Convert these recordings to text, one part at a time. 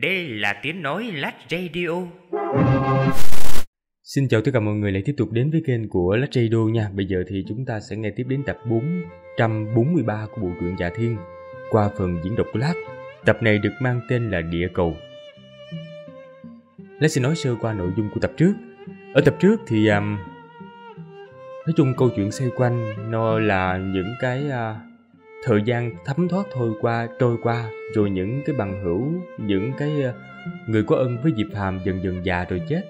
Đây là tiếng nói Lát Radio. Xin chào tất cả mọi người lại tiếp tục đến với kênh của Lát Radio nha. Bây giờ thì chúng ta sẽ nghe tiếp đến tập 443 của bộ truyện Dạ Thiên qua phần diễn đọc của Lát. Tập này được mang tên là Địa Cầu. Lát sẽ nói sơ qua nội dung của tập trước. Ở tập trước thì um, nói chung câu chuyện xoay quanh nó là những cái uh, thời gian thấm thoát thôi qua trôi qua rồi những cái bằng hữu những cái ờ, người có ân với diệp hàm dần dần già rồi chết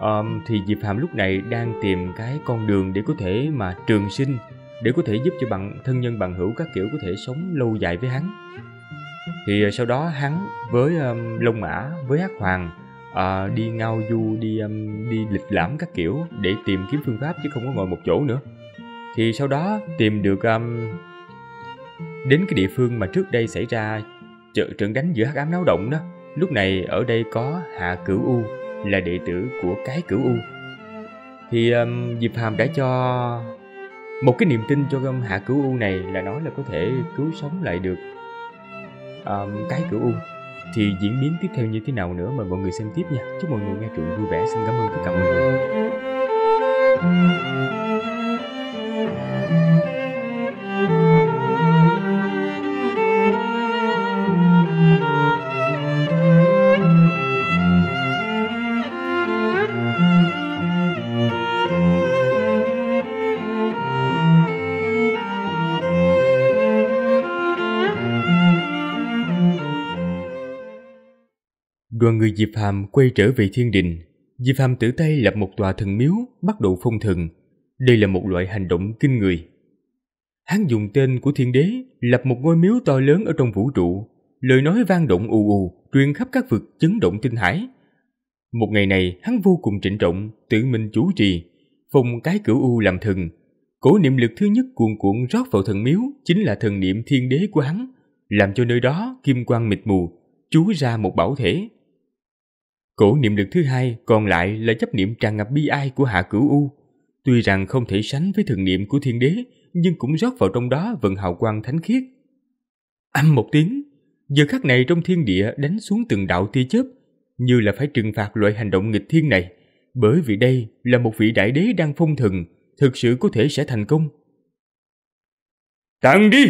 um, thì diệp hàm lúc này đang tìm cái con đường để có thể mà trường sinh để có thể giúp cho bạn thân nhân bằng hữu các kiểu có thể sống lâu dài với hắn thì ờ, sau đó hắn với um, lông mã với hắc hoàng uh, đi ngao du đi um, đi lịch lãm các kiểu để tìm kiếm phương pháp chứ không có ngồi một chỗ nữa thì sau đó tìm được um, đến cái địa phương mà trước đây xảy ra trợ trận đánh giữa hắc ám náo động đó lúc này ở đây có hạ cửu u là đệ tử của cái cửu u thì um, diệp hàm đã cho một cái niềm tin cho hạ cửu u này là nói là có thể cứu sống lại được um, cái cửu u thì diễn biến tiếp theo như thế nào nữa mời mọi người xem tiếp nha chúc mọi người nghe truyện vui vẻ xin cảm ơn tất cả mọi người Đoàn người Diệp Hàm quay trở về thiên đình. Diệp Hàm tự tay lập một tòa thần miếu, bắt đầu phong thần. Đây là một loại hành động kinh người. Hắn dùng tên của thiên đế lập một ngôi miếu to lớn ở trong vũ trụ. Lời nói vang động ù ù, truyền khắp các vực chấn động tinh hải. Một ngày này, hắn vô cùng trịnh trọng, tự mình chủ trì, phong cái cửu u làm thần. Cổ niệm lực thứ nhất cuồn cuộn rót vào thần miếu chính là thần niệm thiên đế của hắn, làm cho nơi đó kim quang mịt mù, chú ra một bảo thể, Cổ niệm lực thứ hai còn lại là chấp niệm tràn ngập bi ai của Hạ Cửu U. Tuy rằng không thể sánh với thần niệm của thiên đế, nhưng cũng rót vào trong đó vận hào quang thánh khiết. Âm một tiếng, giờ khắc này trong thiên địa đánh xuống từng đạo tia chớp, như là phải trừng phạt loại hành động nghịch thiên này, bởi vì đây là một vị đại đế đang phong thần, thực sự có thể sẽ thành công. Tặng đi!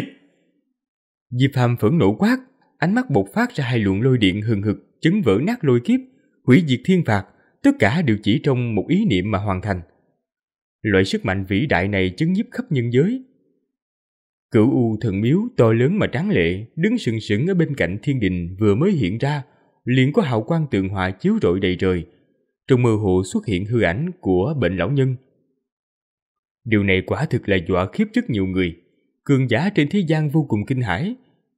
Diệp Phàm phẫn nộ quát, ánh mắt bộc phát ra hai luồng lôi điện hừng hực, chấn vỡ nát lôi kiếp, hủy diệt thiên phạt, tất cả đều chỉ trong một ý niệm mà hoàn thành. Loại sức mạnh vĩ đại này chứng nhiếp khắp nhân giới. Cửu U thần miếu to lớn mà tráng lệ, đứng sừng sững ở bên cạnh thiên đình vừa mới hiện ra, liền có hào quang tường họa chiếu rọi đầy trời. Trong mơ hồ xuất hiện hư ảnh của bệnh lão nhân. Điều này quả thực là dọa khiếp rất nhiều người. Cường giả trên thế gian vô cùng kinh hãi.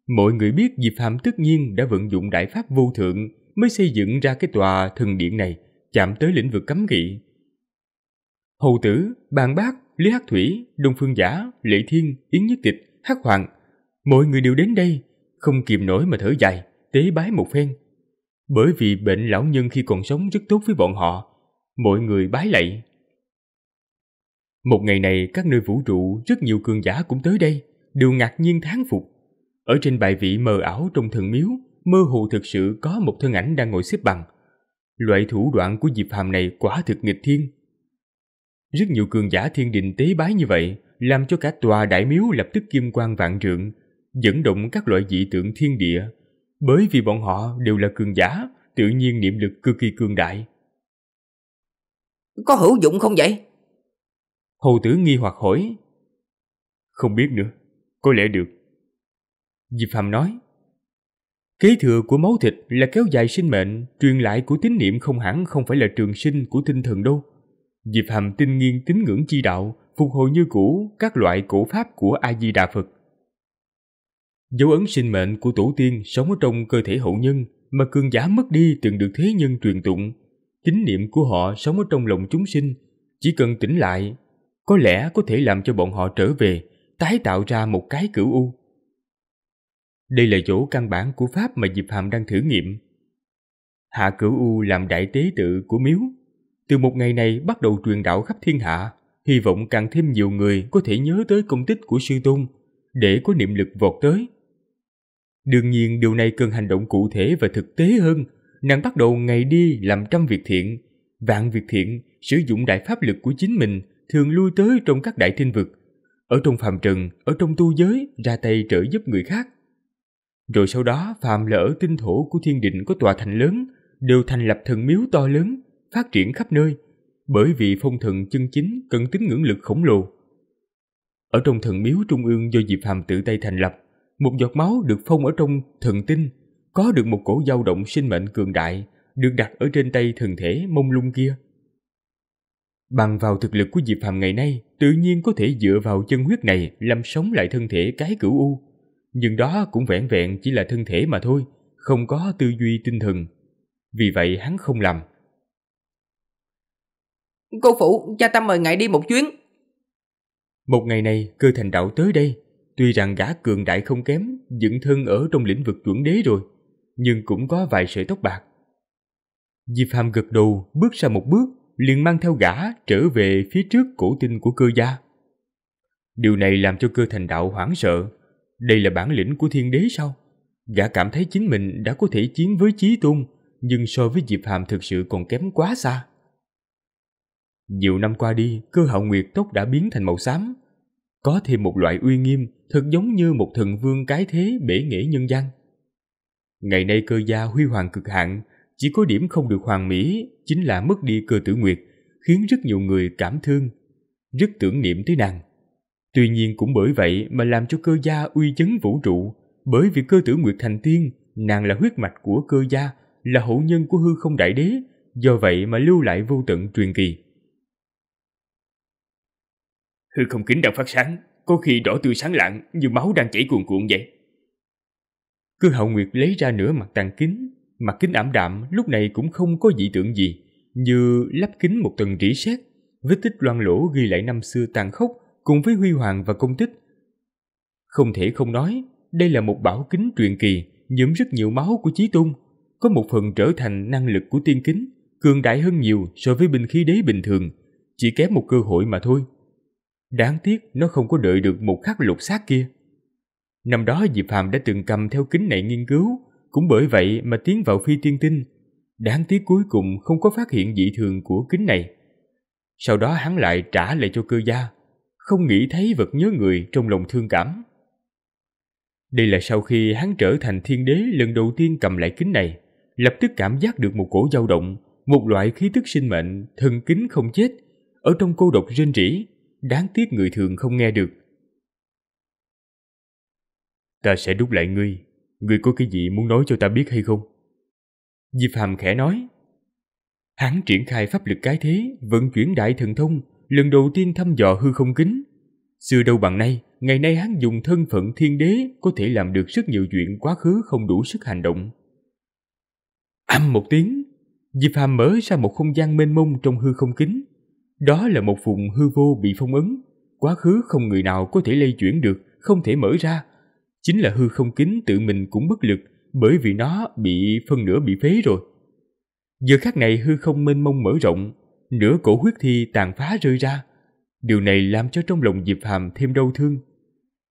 Mọi người biết Diệp phạm tất nhiên đã vận dụng đại pháp vô thượng mới xây dựng ra cái tòa thần điện này chạm tới lĩnh vực cấm kỵ. Hầu tử, bàn bác, Lý Hắc Thủy, Đông Phương Giả, Lệ Thiên, Yến Nhất Tịch, Hắc Hoàng, mọi người đều đến đây, không kìm nổi mà thở dài, tế bái một phen. Bởi vì bệnh lão nhân khi còn sống rất tốt với bọn họ, mọi người bái lạy. Một ngày này các nơi vũ trụ rất nhiều cường giả cũng tới đây, đều ngạc nhiên thán phục. Ở trên bài vị mờ ảo trong thần miếu, mơ hồ thực sự có một thân ảnh đang ngồi xếp bằng. Loại thủ đoạn của Diệp Hàm này quả thực nghịch thiên. Rất nhiều cường giả thiên đình tế bái như vậy, làm cho cả tòa đại miếu lập tức kim quang vạn trượng, dẫn động các loại dị tượng thiên địa, bởi vì bọn họ đều là cường giả, tự nhiên niệm lực cực kỳ cường đại. Có hữu dụng không vậy? Hồ tử nghi hoặc hỏi. Không biết nữa, có lẽ được. Diệp Hàm nói. Kế thừa của máu thịt là kéo dài sinh mệnh, truyền lại của tín niệm không hẳn không phải là trường sinh của tinh thần đâu. Diệp Hàm tinh nghiên tín ngưỡng chi đạo, phục hồi như cũ các loại cổ pháp của A Di Đà Phật. Dấu ấn sinh mệnh của tổ tiên sống ở trong cơ thể hậu nhân mà cường giả mất đi từng được thế nhân truyền tụng, tín niệm của họ sống ở trong lòng chúng sinh, chỉ cần tỉnh lại, có lẽ có thể làm cho bọn họ trở về, tái tạo ra một cái cửu u. Đây là chỗ căn bản của Pháp mà Diệp Hàm đang thử nghiệm. Hạ Cửu U làm đại tế tự của miếu. Từ một ngày này bắt đầu truyền đạo khắp thiên hạ, hy vọng càng thêm nhiều người có thể nhớ tới công tích của Sư Tôn, để có niệm lực vọt tới. Đương nhiên điều này cần hành động cụ thể và thực tế hơn. Nàng bắt đầu ngày đi làm trăm việc thiện, vạn việc thiện, sử dụng đại pháp lực của chính mình, thường lui tới trong các đại thiên vực. Ở trong phàm trần, ở trong tu giới, ra tay trợ giúp người khác – rồi sau đó phàm lỡ tinh thổ của thiên định có tòa thành lớn, đều thành lập thần miếu to lớn, phát triển khắp nơi, bởi vì phong thần chân chính cần tính ngưỡng lực khổng lồ. Ở trong thần miếu trung ương do Diệp Phàm tự tay thành lập, một giọt máu được phong ở trong thần tinh, có được một cổ dao động sinh mệnh cường đại, được đặt ở trên tay thần thể mông lung kia. Bằng vào thực lực của Diệp Phàm ngày nay, tự nhiên có thể dựa vào chân huyết này làm sống lại thân thể cái cửu u nhưng đó cũng vẹn vẹn chỉ là thân thể mà thôi, không có tư duy tinh thần. Vì vậy hắn không làm. Cô phụ, cha ta mời ngài đi một chuyến. Một ngày này, cơ thành đạo tới đây. Tuy rằng gã cường đại không kém, dựng thân ở trong lĩnh vực chuẩn đế rồi, nhưng cũng có vài sợi tóc bạc. Diệp Hàm gật đầu, bước ra một bước, liền mang theo gã trở về phía trước cổ tinh của cơ gia. Điều này làm cho cơ thành đạo hoảng sợ, đây là bản lĩnh của thiên đế sao? Gã cảm thấy chính mình đã có thể chiến với Chí Tôn, nhưng so với Diệp Hàm thực sự còn kém quá xa. Nhiều năm qua đi, cơ hậu nguyệt tóc đã biến thành màu xám. Có thêm một loại uy nghiêm, thật giống như một thần vương cái thế bể nghệ nhân gian. Ngày nay cơ gia huy hoàng cực hạn, chỉ có điểm không được hoàng mỹ chính là mất đi cơ tử nguyệt, khiến rất nhiều người cảm thương, rất tưởng niệm tới nàng. Tuy nhiên cũng bởi vậy mà làm cho cơ gia uy chấn vũ trụ, bởi vì cơ tử Nguyệt Thành Tiên, nàng là huyết mạch của cơ gia, là hậu nhân của hư không đại đế, do vậy mà lưu lại vô tận truyền kỳ. Hư không kính đang phát sáng, có khi đỏ tươi sáng lạng như máu đang chảy cuồn cuộn vậy. Cư hậu nguyệt lấy ra nửa mặt tàn kính, mặt kính ảm đạm lúc này cũng không có dị tượng gì, như lắp kính một tầng rỉ sét, vết tích loang lỗ ghi lại năm xưa tàn khốc cùng với Huy Hoàng và công tích. Không thể không nói, đây là một bảo kính truyền kỳ, nhuộm rất nhiều máu của Chí Tôn, có một phần trở thành năng lực của tiên kính, cường đại hơn nhiều so với binh khí đế bình thường, chỉ kém một cơ hội mà thôi. Đáng tiếc nó không có đợi được một khắc lục xác kia. Năm đó Diệp Phàm đã từng cầm theo kính này nghiên cứu, cũng bởi vậy mà tiến vào phi tiên tinh. Đáng tiếc cuối cùng không có phát hiện dị thường của kính này. Sau đó hắn lại trả lại cho cơ gia không nghĩ thấy vật nhớ người trong lòng thương cảm. Đây là sau khi hắn trở thành thiên đế lần đầu tiên cầm lại kính này, lập tức cảm giác được một cổ dao động, một loại khí tức sinh mệnh, thần kính không chết, ở trong cô độc rên rỉ, đáng tiếc người thường không nghe được. Ta sẽ đút lại ngươi, ngươi có cái gì muốn nói cho ta biết hay không? Diệp Hàm khẽ nói. Hắn triển khai pháp lực cái thế, vận chuyển đại thần thông, lần đầu tiên thăm dò hư không kính. Xưa đâu bằng nay, ngày nay hắn dùng thân phận thiên đế có thể làm được rất nhiều chuyện quá khứ không đủ sức hành động. Âm một tiếng, Diệp Phàm mở ra một không gian mênh mông trong hư không kính. Đó là một vùng hư vô bị phong ấn, quá khứ không người nào có thể lây chuyển được, không thể mở ra. Chính là hư không kính tự mình cũng bất lực, bởi vì nó bị phân nửa bị phế rồi. Giờ khắc này hư không mênh mông mở rộng, nửa cổ huyết thi tàn phá rơi ra. Điều này làm cho trong lòng Diệp Hàm thêm đau thương.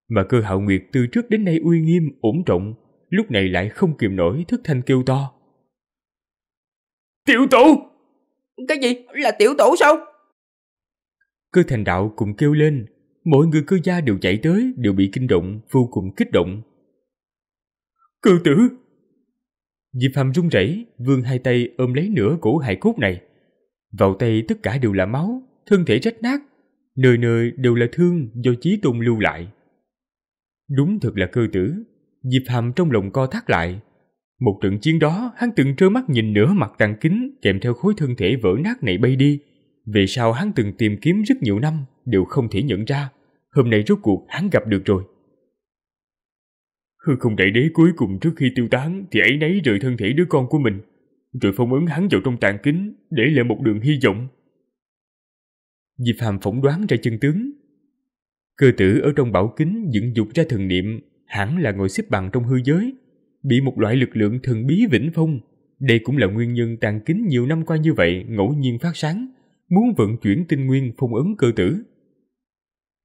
Mà cơ hạo nguyệt từ trước đến nay uy nghiêm, ổn trọng, lúc này lại không kiềm nổi thức thanh kêu to. Tiểu tổ! Cái gì? Là tiểu tổ sao? Cơ thành đạo cùng kêu lên, mọi người cơ gia đều chạy tới, đều bị kinh động, vô cùng kích động. cơ tử! Diệp Hàm run rẩy, vươn hai tay ôm lấy nửa cổ hải cốt này. Vào tay tất cả đều là máu, thân thể rách nát, nơi nơi đều là thương do Chí Tôn lưu lại. Đúng thật là cơ tử, Diệp Hàm trong lòng co thắt lại. Một trận chiến đó, hắn từng trơ mắt nhìn nửa mặt tàn kính kèm theo khối thân thể vỡ nát này bay đi. Về sau hắn từng tìm kiếm rất nhiều năm, đều không thể nhận ra. Hôm nay rốt cuộc hắn gặp được rồi. Hư không đại đế cuối cùng trước khi tiêu tán thì ấy nấy rời thân thể đứa con của mình rồi phong ấn hắn vào trong tạng kính để lại một đường hy vọng. Diệp Hàm phỏng đoán ra chân tướng. Cơ tử ở trong bảo kính dựng dục ra thần niệm, hẳn là ngồi xếp bằng trong hư giới, bị một loại lực lượng thần bí vĩnh phong. Đây cũng là nguyên nhân tàng kính nhiều năm qua như vậy ngẫu nhiên phát sáng, muốn vận chuyển tinh nguyên phong ấn cơ tử.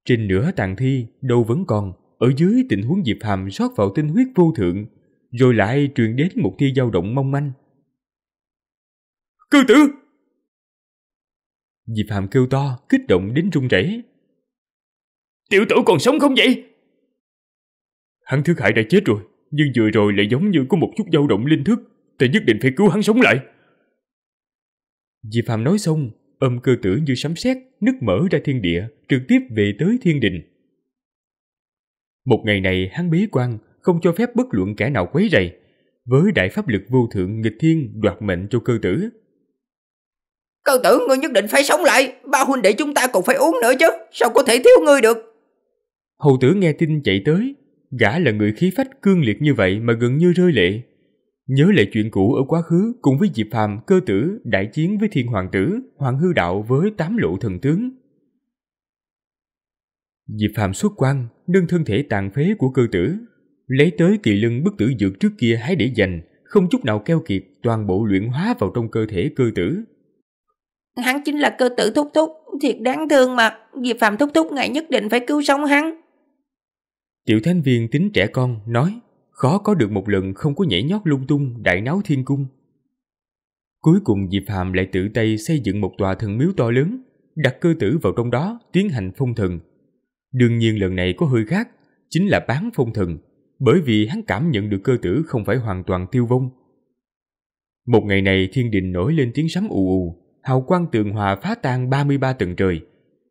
Trên nửa tàng thi, đâu vẫn còn, ở dưới tình huống Diệp Hàm rót vào tinh huyết vô thượng, rồi lại truyền đến một thi dao động mong manh. Cư tử! Diệp Hàm kêu to, kích động đến run rẩy. Tiểu tử còn sống không vậy? Hắn thứ hại đã chết rồi, nhưng vừa rồi lại giống như có một chút dao động linh thức, ta nhất định phải cứu hắn sống lại. Diệp Hàm nói xong, ôm cơ tử như sấm sét, nứt mở ra thiên địa, trực tiếp về tới thiên đình. Một ngày này hắn bế quan, không cho phép bất luận kẻ nào quấy rầy, với đại pháp lực vô thượng nghịch thiên đoạt mệnh cho cơ tử. Cơ tử ngươi nhất định phải sống lại Ba huynh đệ chúng ta còn phải uống nữa chứ Sao có thể thiếu ngươi được Hầu tử nghe tin chạy tới Gã là người khí phách cương liệt như vậy Mà gần như rơi lệ Nhớ lại chuyện cũ ở quá khứ Cùng với Diệp Phàm cơ tử đại chiến với thiên hoàng tử Hoàng hư đạo với tám lộ thần tướng Diệp Phàm xuất quan Nâng thân thể tàn phế của cơ tử Lấy tới kỳ lưng bức tử dược trước kia hái để dành Không chút nào keo kiệt Toàn bộ luyện hóa vào trong cơ thể cơ tử Hắn chính là cơ tử thúc thúc, thiệt đáng thương mà, Diệp Phạm thúc thúc ngài nhất định phải cứu sống hắn. Tiểu thanh viên tính trẻ con, nói, khó có được một lần không có nhảy nhót lung tung, đại náo thiên cung. Cuối cùng Diệp Phạm lại tự tay xây dựng một tòa thần miếu to lớn, đặt cơ tử vào trong đó, tiến hành phong thần. Đương nhiên lần này có hơi khác, chính là bán phong thần, bởi vì hắn cảm nhận được cơ tử không phải hoàn toàn tiêu vong. Một ngày này thiên đình nổi lên tiếng sấm ù ù, hào quang tường hòa phá tan 33 tầng trời.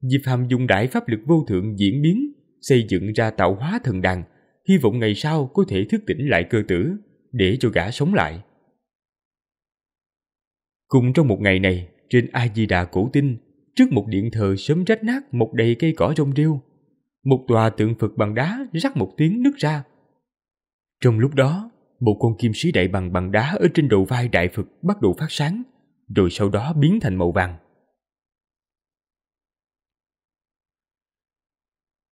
Diệp Hàm dùng đại pháp lực vô thượng diễn biến, xây dựng ra tạo hóa thần đàn, hy vọng ngày sau có thể thức tỉnh lại cơ tử, để cho gã sống lại. Cùng trong một ngày này, trên A-di-đà cổ tinh, trước một điện thờ sớm rách nát một đầy cây cỏ rong rêu, một tòa tượng Phật bằng đá rắc một tiếng nứt ra. Trong lúc đó, một con kim sĩ đại bằng bằng đá ở trên đầu vai đại Phật bắt đầu phát sáng – rồi sau đó biến thành màu vàng.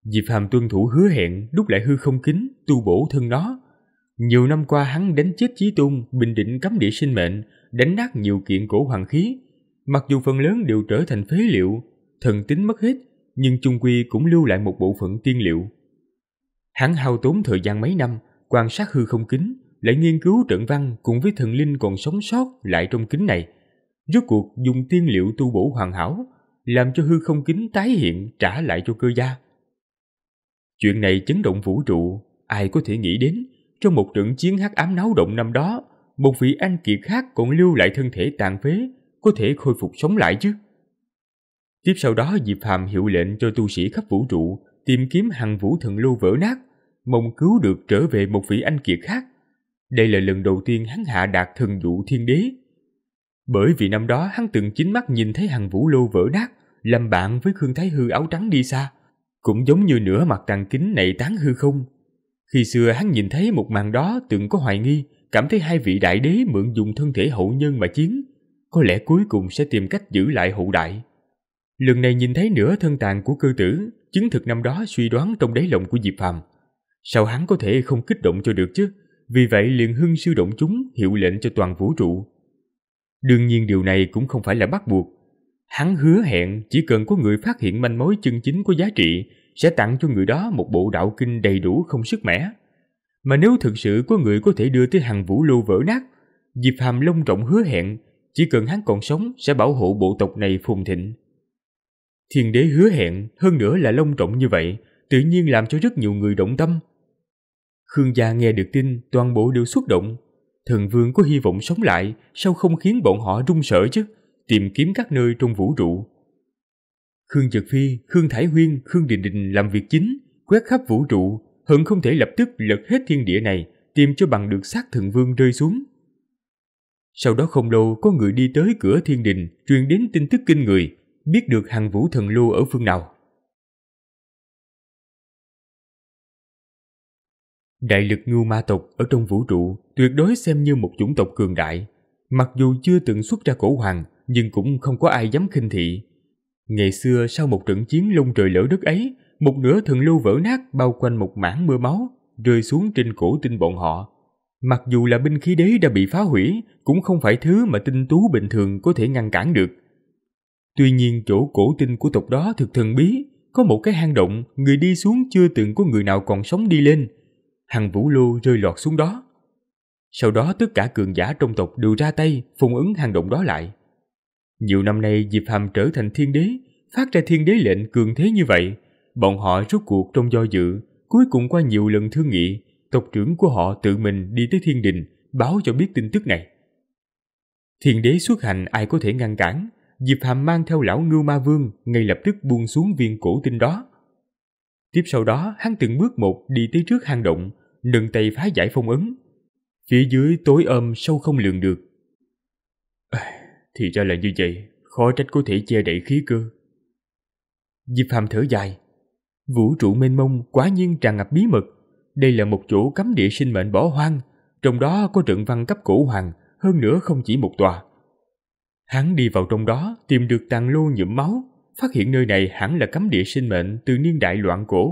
Diệp Phàm tuân thủ hứa hẹn đúc lại hư không kính, tu bổ thân nó. Nhiều năm qua hắn đánh chết Chí tôn bình định cấm địa sinh mệnh, đánh nát nhiều kiện cổ hoàng khí. Mặc dù phần lớn đều trở thành phế liệu, thần tính mất hết, nhưng chung quy cũng lưu lại một bộ phận tiên liệu. Hắn hao tốn thời gian mấy năm, quan sát hư không kính, lại nghiên cứu trận văn cùng với thần linh còn sống sót lại trong kính này – Rốt cuộc dùng tiên liệu tu bổ hoàn hảo, làm cho hư không kính tái hiện trả lại cho cơ gia. Chuyện này chấn động vũ trụ, ai có thể nghĩ đến, trong một trận chiến hắc ám náo động năm đó, một vị anh kiệt khác còn lưu lại thân thể tàn phế, có thể khôi phục sống lại chứ. Tiếp sau đó Diệp Phàm hiệu lệnh cho tu sĩ khắp vũ trụ tìm kiếm hàng vũ thần lưu vỡ nát, mong cứu được trở về một vị anh kiệt khác. Đây là lần đầu tiên hắn hạ đạt thần dụ thiên đế, bởi vì năm đó hắn từng chính mắt nhìn thấy hằng vũ lô vỡ nát, làm bạn với Khương Thái Hư áo trắng đi xa, cũng giống như nửa mặt tàn kính này tán hư không. Khi xưa hắn nhìn thấy một màn đó từng có hoài nghi, cảm thấy hai vị đại đế mượn dùng thân thể hậu nhân mà chiến, có lẽ cuối cùng sẽ tìm cách giữ lại hậu đại. Lần này nhìn thấy nửa thân tàn của cơ tử, chứng thực năm đó suy đoán trong đáy lòng của Diệp Phàm. Sao hắn có thể không kích động cho được chứ? Vì vậy liền hưng sư động chúng hiệu lệnh cho toàn vũ trụ Đương nhiên điều này cũng không phải là bắt buộc. Hắn hứa hẹn chỉ cần có người phát hiện manh mối chân chính có giá trị sẽ tặng cho người đó một bộ đạo kinh đầy đủ không sức mẻ. Mà nếu thực sự có người có thể đưa tới hàng vũ lô vỡ nát, Diệp Hàm Long trọng hứa hẹn chỉ cần hắn còn sống sẽ bảo hộ bộ tộc này phồn thịnh. Thiên đế hứa hẹn hơn nữa là long trọng như vậy, tự nhiên làm cho rất nhiều người động tâm. Khương gia nghe được tin toàn bộ đều xúc động, thần vương có hy vọng sống lại, sao không khiến bọn họ run sợ chứ? Tìm kiếm các nơi trong vũ trụ. Khương Dật Phi, Khương Thái Huyên, Khương Đình Đình làm việc chính, quét khắp vũ trụ, hận không thể lập tức lật hết thiên địa này, tìm cho bằng được xác thần vương rơi xuống. Sau đó không lâu có người đi tới cửa thiên đình, truyền đến tin tức kinh người, biết được hàng vũ thần lô ở phương nào. Đại lực ngưu ma tộc ở trong vũ trụ tuyệt đối xem như một chủng tộc cường đại. Mặc dù chưa từng xuất ra cổ hoàng, nhưng cũng không có ai dám khinh thị. Ngày xưa sau một trận chiến lông trời lỡ đất ấy, một nửa thần lưu vỡ nát bao quanh một mảng mưa máu, rơi xuống trên cổ tinh bọn họ. Mặc dù là binh khí đế đã bị phá hủy, cũng không phải thứ mà tinh tú bình thường có thể ngăn cản được. Tuy nhiên chỗ cổ tinh của tộc đó thực thần bí, có một cái hang động, người đi xuống chưa từng có người nào còn sống đi lên – hằng Vũ Lưu rơi lọt xuống đó. Sau đó tất cả cường giả trong tộc đều ra tay phùng ứng hang động đó lại. Nhiều năm nay Diệp Hàm trở thành thiên đế, phát ra thiên đế lệnh cường thế như vậy, bọn họ rốt cuộc trong do dự, cuối cùng qua nhiều lần thương nghị, tộc trưởng của họ tự mình đi tới thiên đình báo cho biết tin tức này. Thiên đế xuất hành ai có thể ngăn cản, Diệp Hàm mang theo lão Ngưu Ma Vương ngay lập tức buông xuống viên cổ tinh đó. Tiếp sau đó, hắn từng bước một đi tới trước hang động, nâng tay phá giải phong ấn. Phía dưới tối âm sâu không lường được. thì ra là như vậy, khó trách có thể che đậy khí cơ. Diệp Phàm thở dài. Vũ trụ mênh mông quá nhiên tràn ngập bí mật. Đây là một chỗ cấm địa sinh mệnh bỏ hoang, trong đó có trận văn cấp cổ hoàng, hơn nữa không chỉ một tòa. Hắn đi vào trong đó, tìm được tàn lô nhuộm máu, phát hiện nơi này hẳn là cấm địa sinh mệnh từ niên đại loạn cổ.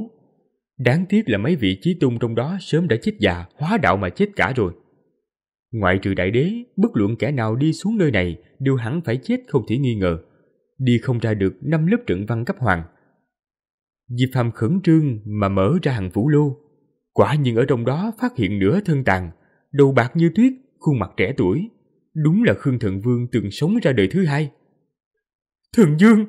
Đáng tiếc là mấy vị trí tung trong đó sớm đã chết già, hóa đạo mà chết cả rồi. Ngoại trừ đại đế, bất luận kẻ nào đi xuống nơi này đều hẳn phải chết không thể nghi ngờ. Đi không ra được năm lớp trận văn cấp hoàng. Diệp Phàm khẩn trương mà mở ra hàng vũ lô. Quả nhiên ở trong đó phát hiện nửa thân tàn, đầu bạc như tuyết, khuôn mặt trẻ tuổi. Đúng là Khương Thượng Vương từng sống ra đời thứ hai. Thượng Dương!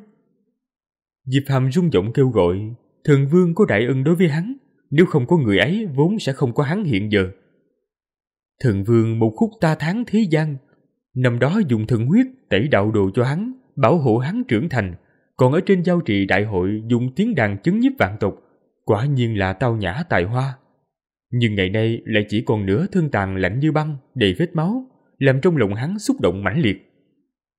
Diệp Hàm rung giọng kêu gọi, thần vương có đại ân đối với hắn, nếu không có người ấy vốn sẽ không có hắn hiện giờ. Thần vương một khúc ta tháng thế gian, năm đó dùng thần huyết tẩy đạo đồ cho hắn, bảo hộ hắn trưởng thành, còn ở trên giao trì đại hội dùng tiếng đàn chứng nhiếp vạn tục, quả nhiên là tao nhã tài hoa. Nhưng ngày nay lại chỉ còn nửa thân tàn lạnh như băng, đầy vết máu, làm trong lòng hắn xúc động mãnh liệt.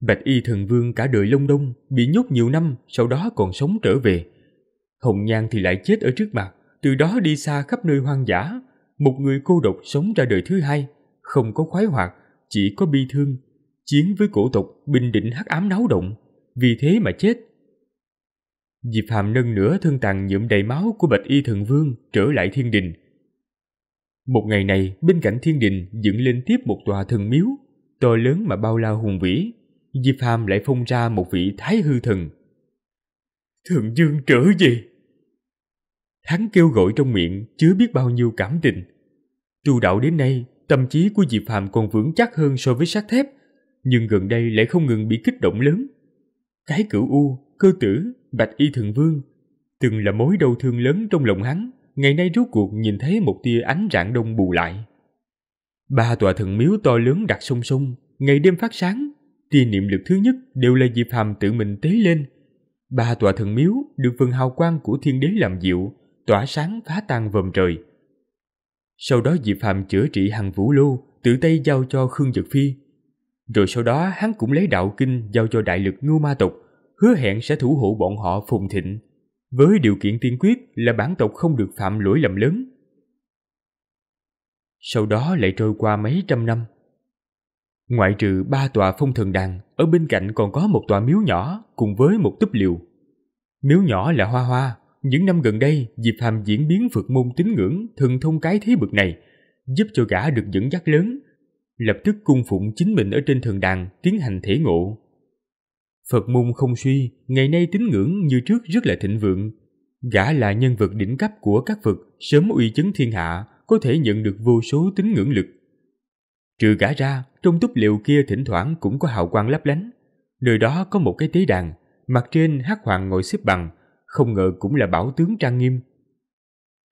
Bạch y thần vương cả đời lông đông, bị nhốt nhiều năm, sau đó còn sống trở về. Hồng Nhan thì lại chết ở trước mặt, từ đó đi xa khắp nơi hoang dã. Một người cô độc sống ra đời thứ hai, không có khoái hoạt, chỉ có bi thương. Chiến với cổ tộc bình định hắc ám náo động, vì thế mà chết. Diệp Hàm nâng nửa thân tàn nhuộm đầy máu của Bạch Y Thần Vương trở lại thiên đình. Một ngày này, bên cạnh thiên đình dựng lên tiếp một tòa thần miếu, to lớn mà bao la hùng vĩ. Diệp Hàm lại phong ra một vị thái hư thần. Thượng Dương trở về! Hắn kêu gọi trong miệng chứa biết bao nhiêu cảm tình. Tu đạo đến nay, tâm trí của Diệp Phàm còn vững chắc hơn so với sắt thép, nhưng gần đây lại không ngừng bị kích động lớn. Cái cửu u, cơ tử, bạch y thượng vương, từng là mối đau thương lớn trong lòng hắn, ngày nay rốt cuộc nhìn thấy một tia ánh rạng đông bù lại. Ba tòa thần miếu to lớn đặt song song, ngày đêm phát sáng, tia niệm lực thứ nhất đều là Diệp Phàm tự mình tế lên. Ba tòa thần miếu được phần hào quang của thiên đế làm dịu, tỏa sáng phá tan vòm trời. Sau đó Diệp Phạm chữa trị hằng Vũ Lưu, tự tay giao cho Khương Dực Phi. Rồi sau đó hắn cũng lấy đạo kinh giao cho đại lực ngưu ma tộc, hứa hẹn sẽ thủ hộ bọn họ phùng thịnh, với điều kiện tiên quyết là bản tộc không được phạm lỗi lầm lớn. Sau đó lại trôi qua mấy trăm năm. Ngoại trừ ba tòa phong thần đàn, ở bên cạnh còn có một tòa miếu nhỏ cùng với một túp liều. Miếu nhỏ là hoa hoa, những năm gần đây, Diệp Hàm diễn biến vượt môn tín ngưỡng, thường thông cái thế bực này, giúp cho gã được dẫn dắt lớn, lập tức cung phụng chính mình ở trên thần đàn tiến hành thể ngộ. Phật môn không suy, ngày nay tín ngưỡng như trước rất là thịnh vượng. Gã là nhân vật đỉnh cấp của các Phật, sớm uy chấn thiên hạ, có thể nhận được vô số tín ngưỡng lực. Trừ gã ra, trong túp liệu kia thỉnh thoảng cũng có hào quang lấp lánh. Nơi đó có một cái tế đàn, mặt trên hắc hoàng ngồi xếp bằng, không ngờ cũng là bảo tướng trang nghiêm.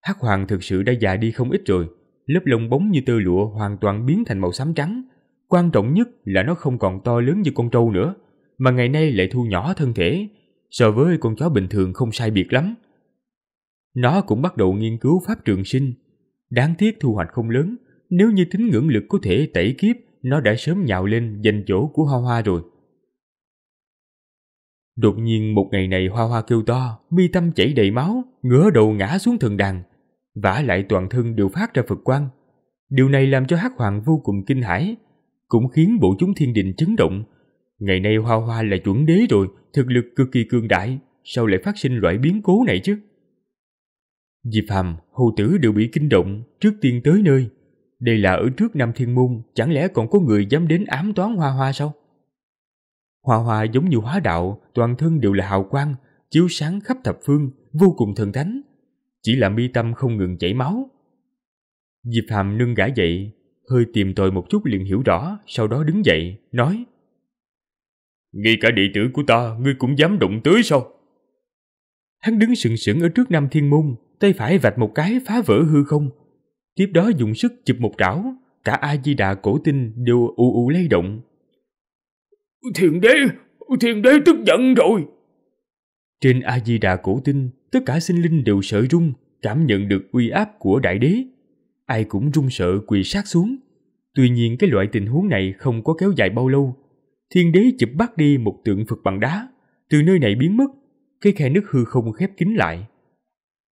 Hắc hoàng thực sự đã già đi không ít rồi, lớp lông bóng như tơ lụa hoàn toàn biến thành màu xám trắng. Quan trọng nhất là nó không còn to lớn như con trâu nữa, mà ngày nay lại thu nhỏ thân thể, so với con chó bình thường không sai biệt lắm. Nó cũng bắt đầu nghiên cứu pháp trường sinh. Đáng tiếc thu hoạch không lớn, nếu như tính ngưỡng lực có thể tẩy kiếp, nó đã sớm nhào lên giành chỗ của Hoa Hoa rồi. Đột nhiên một ngày này hoa hoa kêu to, mi tâm chảy đầy máu, ngửa đầu ngã xuống thần đàn, vả lại toàn thân đều phát ra Phật quang. Điều này làm cho Hắc Hoàng vô cùng kinh hãi, cũng khiến bộ chúng thiên đình chấn động. Ngày nay Hoa Hoa là chuẩn đế rồi, thực lực cực kỳ cường đại, sao lại phát sinh loại biến cố này chứ? Diệp Hàm, hầu tử đều bị kinh động, trước tiên tới nơi. Đây là ở trước Nam Thiên Môn, chẳng lẽ còn có người dám đến ám toán Hoa Hoa sao? Hòa hòa giống như hóa đạo, toàn thân đều là hào quang, chiếu sáng khắp thập phương, vô cùng thần thánh. Chỉ là mi tâm không ngừng chảy máu. Diệp Hàm nâng gã dậy, hơi tìm tòi một chút liền hiểu rõ, sau đó đứng dậy, nói Ngay cả đệ tử của ta, ngươi cũng dám đụng tới sao? Hắn đứng sừng sững ở trước Nam Thiên Môn, tay phải vạch một cái phá vỡ hư không. Tiếp đó dùng sức chụp một trảo, cả A-di-đà cổ tinh đều ù ù lay động, Thiền đế, thiền đế tức giận rồi. Trên A-di-đà cổ tinh, tất cả sinh linh đều sợ rung, cảm nhận được uy áp của đại đế. Ai cũng run sợ quỳ sát xuống. Tuy nhiên cái loại tình huống này không có kéo dài bao lâu. Thiên đế chụp bắt đi một tượng Phật bằng đá, từ nơi này biến mất, cái khe nước hư không khép kín lại.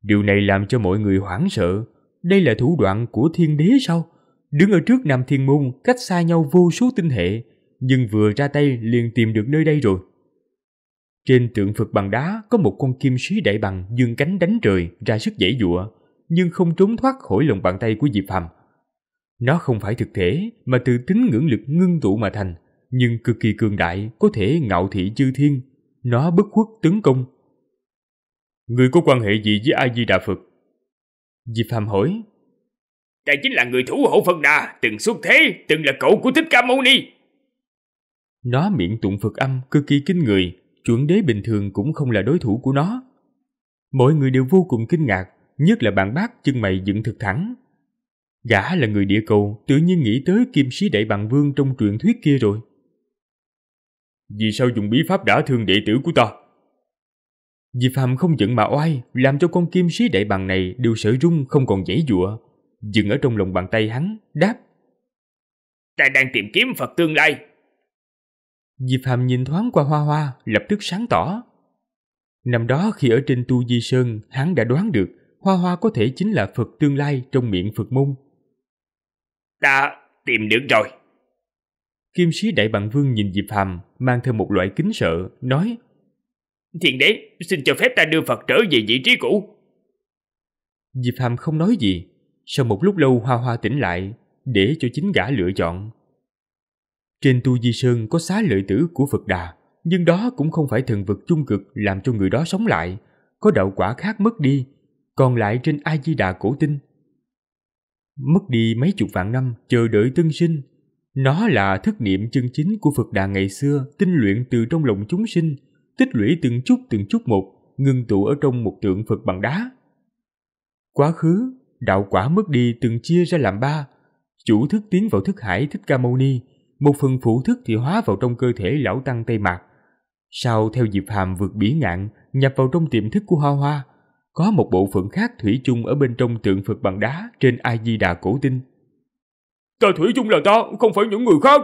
Điều này làm cho mọi người hoảng sợ. Đây là thủ đoạn của thiên đế sao? Đứng ở trước Nam Thiên Môn, cách xa nhau vô số tinh hệ, nhưng vừa ra tay liền tìm được nơi đây rồi. Trên tượng Phật bằng đá có một con kim sĩ đại bằng dương cánh đánh trời ra sức dãy dụa, nhưng không trốn thoát khỏi lòng bàn tay của Diệp Phàm. Nó không phải thực thể mà từ tính ngưỡng lực ngưng tụ mà thành, nhưng cực kỳ cường đại, có thể ngạo thị chư thiên. Nó bất khuất tấn công. Người có quan hệ gì với A-di-đà Phật? Diệp Phàm hỏi. Đây chính là người thủ hộ Phật Đà, từng xuất thế, từng là cậu của Thích Ca Mâu Ni. Nó miệng tụng Phật âm cực kỳ kinh người, chuẩn đế bình thường cũng không là đối thủ của nó. Mọi người đều vô cùng kinh ngạc, nhất là bạn bác chân mày dựng thực thẳng. Gã là người địa cầu, tự nhiên nghĩ tới kim sĩ đại bằng vương trong truyện thuyết kia rồi. Vì sao dùng bí pháp đã thương đệ tử của ta? Diệp Phạm không giận mà oai, làm cho con kim sĩ đại bằng này đều sợ rung không còn dễ dụa. Dừng ở trong lòng bàn tay hắn, đáp. Ta đang tìm kiếm Phật tương lai, Diệp Hàm nhìn thoáng qua Hoa Hoa, lập tức sáng tỏ. Năm đó khi ở trên Tu Di Sơn, hắn đã đoán được Hoa Hoa có thể chính là Phật tương lai trong miệng Phật môn. Ta tìm được rồi. Kim sĩ Đại Bằng Vương nhìn Diệp Hàm, mang theo một loại kính sợ, nói Thiền đế, xin cho phép ta đưa Phật trở về vị trí cũ. Diệp Hàm không nói gì. Sau một lúc lâu Hoa Hoa tỉnh lại, để cho chính gã lựa chọn. Trên Tu Di Sơn có xá lợi tử của Phật Đà, nhưng đó cũng không phải thần vật chung cực làm cho người đó sống lại, có đạo quả khác mất đi, còn lại trên A Di Đà cổ tinh. Mất đi mấy chục vạn năm chờ đợi tân sinh, nó là thức niệm chân chính của Phật Đà ngày xưa, tinh luyện từ trong lòng chúng sinh, tích lũy từng chút từng chút một, ngưng tụ ở trong một tượng Phật bằng đá. Quá khứ, đạo quả mất đi từng chia ra làm ba, chủ thức tiến vào thức hải Thích Ca Mâu Ni, một phần phụ thức thì hóa vào trong cơ thể lão tăng tây mạc. Sau theo Diệp Hàm vượt bỉ ngạn, nhập vào trong tiềm thức của Hoa Hoa, có một bộ phận khác thủy chung ở bên trong tượng Phật bằng đá trên A Di Đà cổ tinh. Ta thủy chung là ta, không phải những người khác.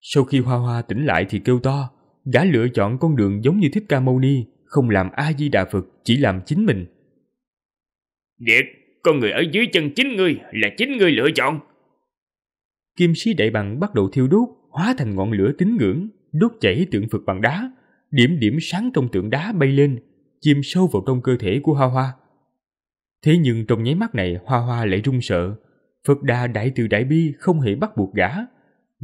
Sau khi Hoa Hoa tỉnh lại thì kêu to, gã lựa chọn con đường giống như Thích Ca Mâu Ni, không làm A Di Đà Phật, chỉ làm chính mình. Điệt, con người ở dưới chân chính ngươi là chính ngươi lựa chọn, kim sĩ đại bằng bắt đầu thiêu đốt, hóa thành ngọn lửa tín ngưỡng, đốt chảy tượng Phật bằng đá, điểm điểm sáng trong tượng đá bay lên, chìm sâu vào trong cơ thể của Hoa Hoa. Thế nhưng trong nháy mắt này Hoa Hoa lại run sợ, Phật Đà Đại Từ Đại Bi không hề bắt buộc gã,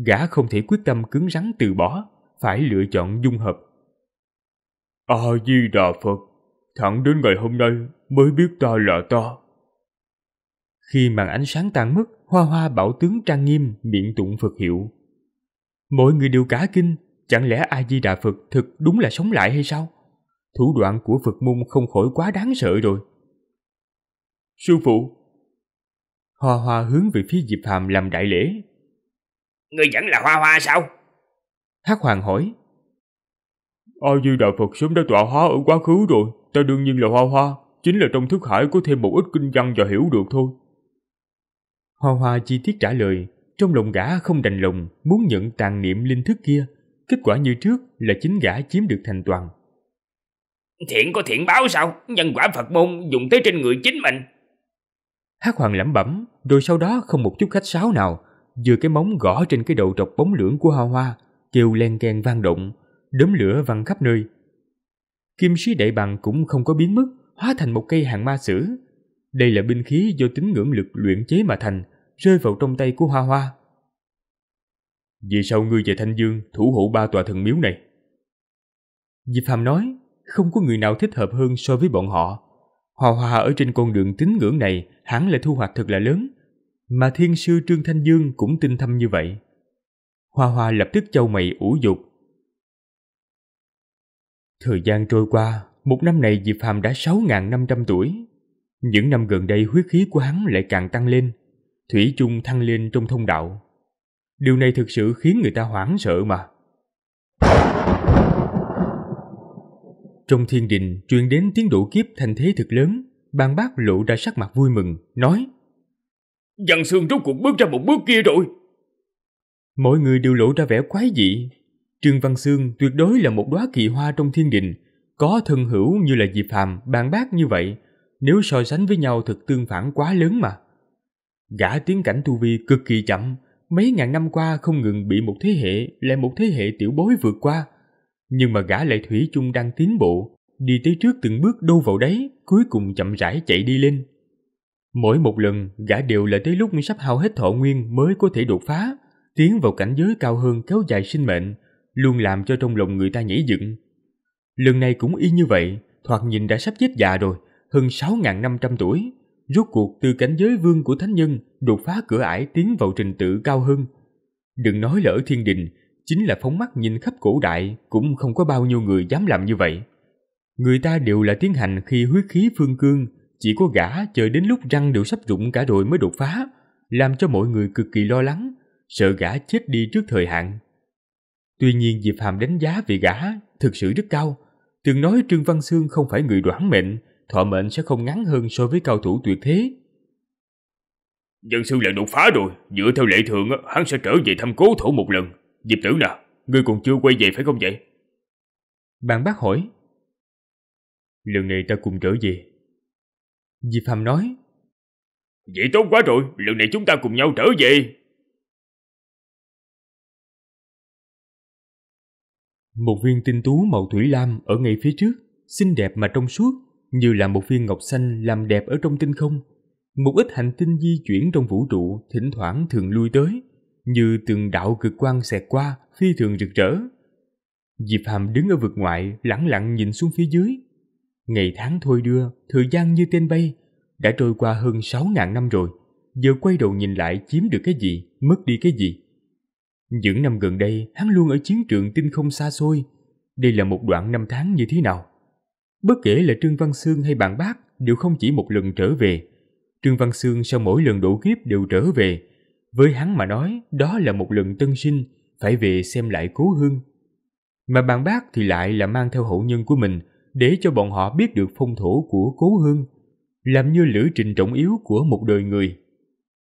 gã không thể quyết tâm cứng rắn từ bỏ, phải lựa chọn dung hợp. A-di-đà Phật, thẳng đến ngày hôm nay mới biết ta là ta. Khi màn ánh sáng tan mất, hoa hoa bảo tướng trang nghiêm miệng tụng Phật hiệu. Mọi người đều cả kinh, chẳng lẽ A-di-đà Phật thực đúng là sống lại hay sao? Thủ đoạn của Phật môn không khỏi quá đáng sợ rồi. Sư phụ! Hoa hoa hướng về phía Diệp Hàm làm đại lễ. Người vẫn là hoa hoa sao? Hát Hoàng hỏi. A-di-đà Phật sớm đã tọa hóa ở quá khứ rồi, ta đương nhiên là hoa hoa, chính là trong thức hải có thêm một ít kinh văn và hiểu được thôi. Hoa hoa chi tiết trả lời, trong lòng gã không đành lòng muốn nhận tàn niệm linh thức kia, kết quả như trước là chính gã chiếm được thành toàn. Thiện có thiện báo sao? Nhân quả Phật môn dùng tới trên người chính mình. Hát hoàng lẩm bẩm, rồi sau đó không một chút khách sáo nào, vừa cái móng gõ trên cái đầu trọc bóng lưỡng của hoa hoa, kêu len keng vang động, đốm lửa văng khắp nơi. Kim sĩ đại bằng cũng không có biến mất, hóa thành một cây hàng ma sử, đây là binh khí do tín ngưỡng lực luyện chế mà thành, rơi vào trong tay của Hoa Hoa. Vì sao ngươi về Thanh Dương thủ hộ ba tòa thần miếu này? Diệp Phàm nói, không có người nào thích hợp hơn so với bọn họ. Hoa Hoa ở trên con đường tín ngưỡng này hẳn là thu hoạch thật là lớn, mà thiên sư Trương Thanh Dương cũng tin thâm như vậy. Hoa Hoa lập tức châu mày ủ dục. Thời gian trôi qua, một năm này Diệp Phàm đã sáu năm trăm tuổi. Những năm gần đây huyết khí của hắn lại càng tăng lên, thủy chung thăng lên trong thông đạo. Điều này thực sự khiến người ta hoảng sợ mà. Trong thiên đình truyền đến tiếng độ kiếp thành thế thực lớn, bàn bác lộ ra sắc mặt vui mừng, nói Dằn xương rốt cuộc bước ra một bước kia rồi. Mọi người đều lộ ra vẻ quái dị. Trương Văn Sương tuyệt đối là một đóa kỳ hoa trong thiên đình, có thân hữu như là Diệp Phàm, bàn bác như vậy, nếu so sánh với nhau thực tương phản quá lớn mà. Gã tiến cảnh tu vi cực kỳ chậm, mấy ngàn năm qua không ngừng bị một thế hệ lại một thế hệ tiểu bối vượt qua. Nhưng mà gã lại thủy chung đang tiến bộ, đi tới trước từng bước đâu vào đấy, cuối cùng chậm rãi chạy đi lên. Mỗi một lần, gã đều là tới lúc sắp hao hết thọ nguyên mới có thể đột phá, tiến vào cảnh giới cao hơn kéo dài sinh mệnh, luôn làm cho trong lòng người ta nhảy dựng. Lần này cũng y như vậy, thoạt nhìn đã sắp chết già rồi, hơn 6.500 tuổi, rốt cuộc từ cảnh giới vương của thánh nhân đột phá cửa ải tiến vào trình tự cao hơn. Đừng nói lỡ thiên đình, chính là phóng mắt nhìn khắp cổ đại cũng không có bao nhiêu người dám làm như vậy. Người ta đều là tiến hành khi huyết khí phương cương, chỉ có gã chờ đến lúc răng đều sắp rụng cả rồi mới đột phá, làm cho mọi người cực kỳ lo lắng, sợ gã chết đi trước thời hạn. Tuy nhiên Diệp Hàm đánh giá vị gã thực sự rất cao, từng nói Trương Văn Sương không phải người đoán mệnh, thọ mệnh sẽ không ngắn hơn so với cao thủ tuyệt thế. Dân sư lần đột phá rồi, dựa theo lệ thường hắn sẽ trở về thăm cố thủ một lần. Diệp tử nè, ngươi còn chưa quay về phải không vậy? Bạn bác hỏi. Lần này ta cùng trở về. Diệp Hàm nói. Vậy tốt quá rồi, lần này chúng ta cùng nhau trở về. Một viên tinh tú màu thủy lam ở ngay phía trước, xinh đẹp mà trong suốt, như là một viên ngọc xanh làm đẹp ở trong tinh không. Một ít hành tinh di chuyển trong vũ trụ thỉnh thoảng thường lui tới, như từng đạo cực quang xẹt qua, phi thường rực rỡ. Diệp Hàm đứng ở vực ngoại, lẳng lặng nhìn xuống phía dưới. Ngày tháng thôi đưa, thời gian như tên bay, đã trôi qua hơn 6.000 năm rồi, giờ quay đầu nhìn lại chiếm được cái gì, mất đi cái gì. Những năm gần đây, hắn luôn ở chiến trường tinh không xa xôi. Đây là một đoạn năm tháng như thế nào? Bất kể là Trương Văn Sương hay bạn bác đều không chỉ một lần trở về. Trương Văn Sương sau mỗi lần độ kiếp đều trở về. Với hắn mà nói, đó là một lần tân sinh, phải về xem lại cố hương. Mà bạn bác thì lại là mang theo hậu nhân của mình để cho bọn họ biết được phong thổ của cố hương, làm như lữ trình trọng yếu của một đời người.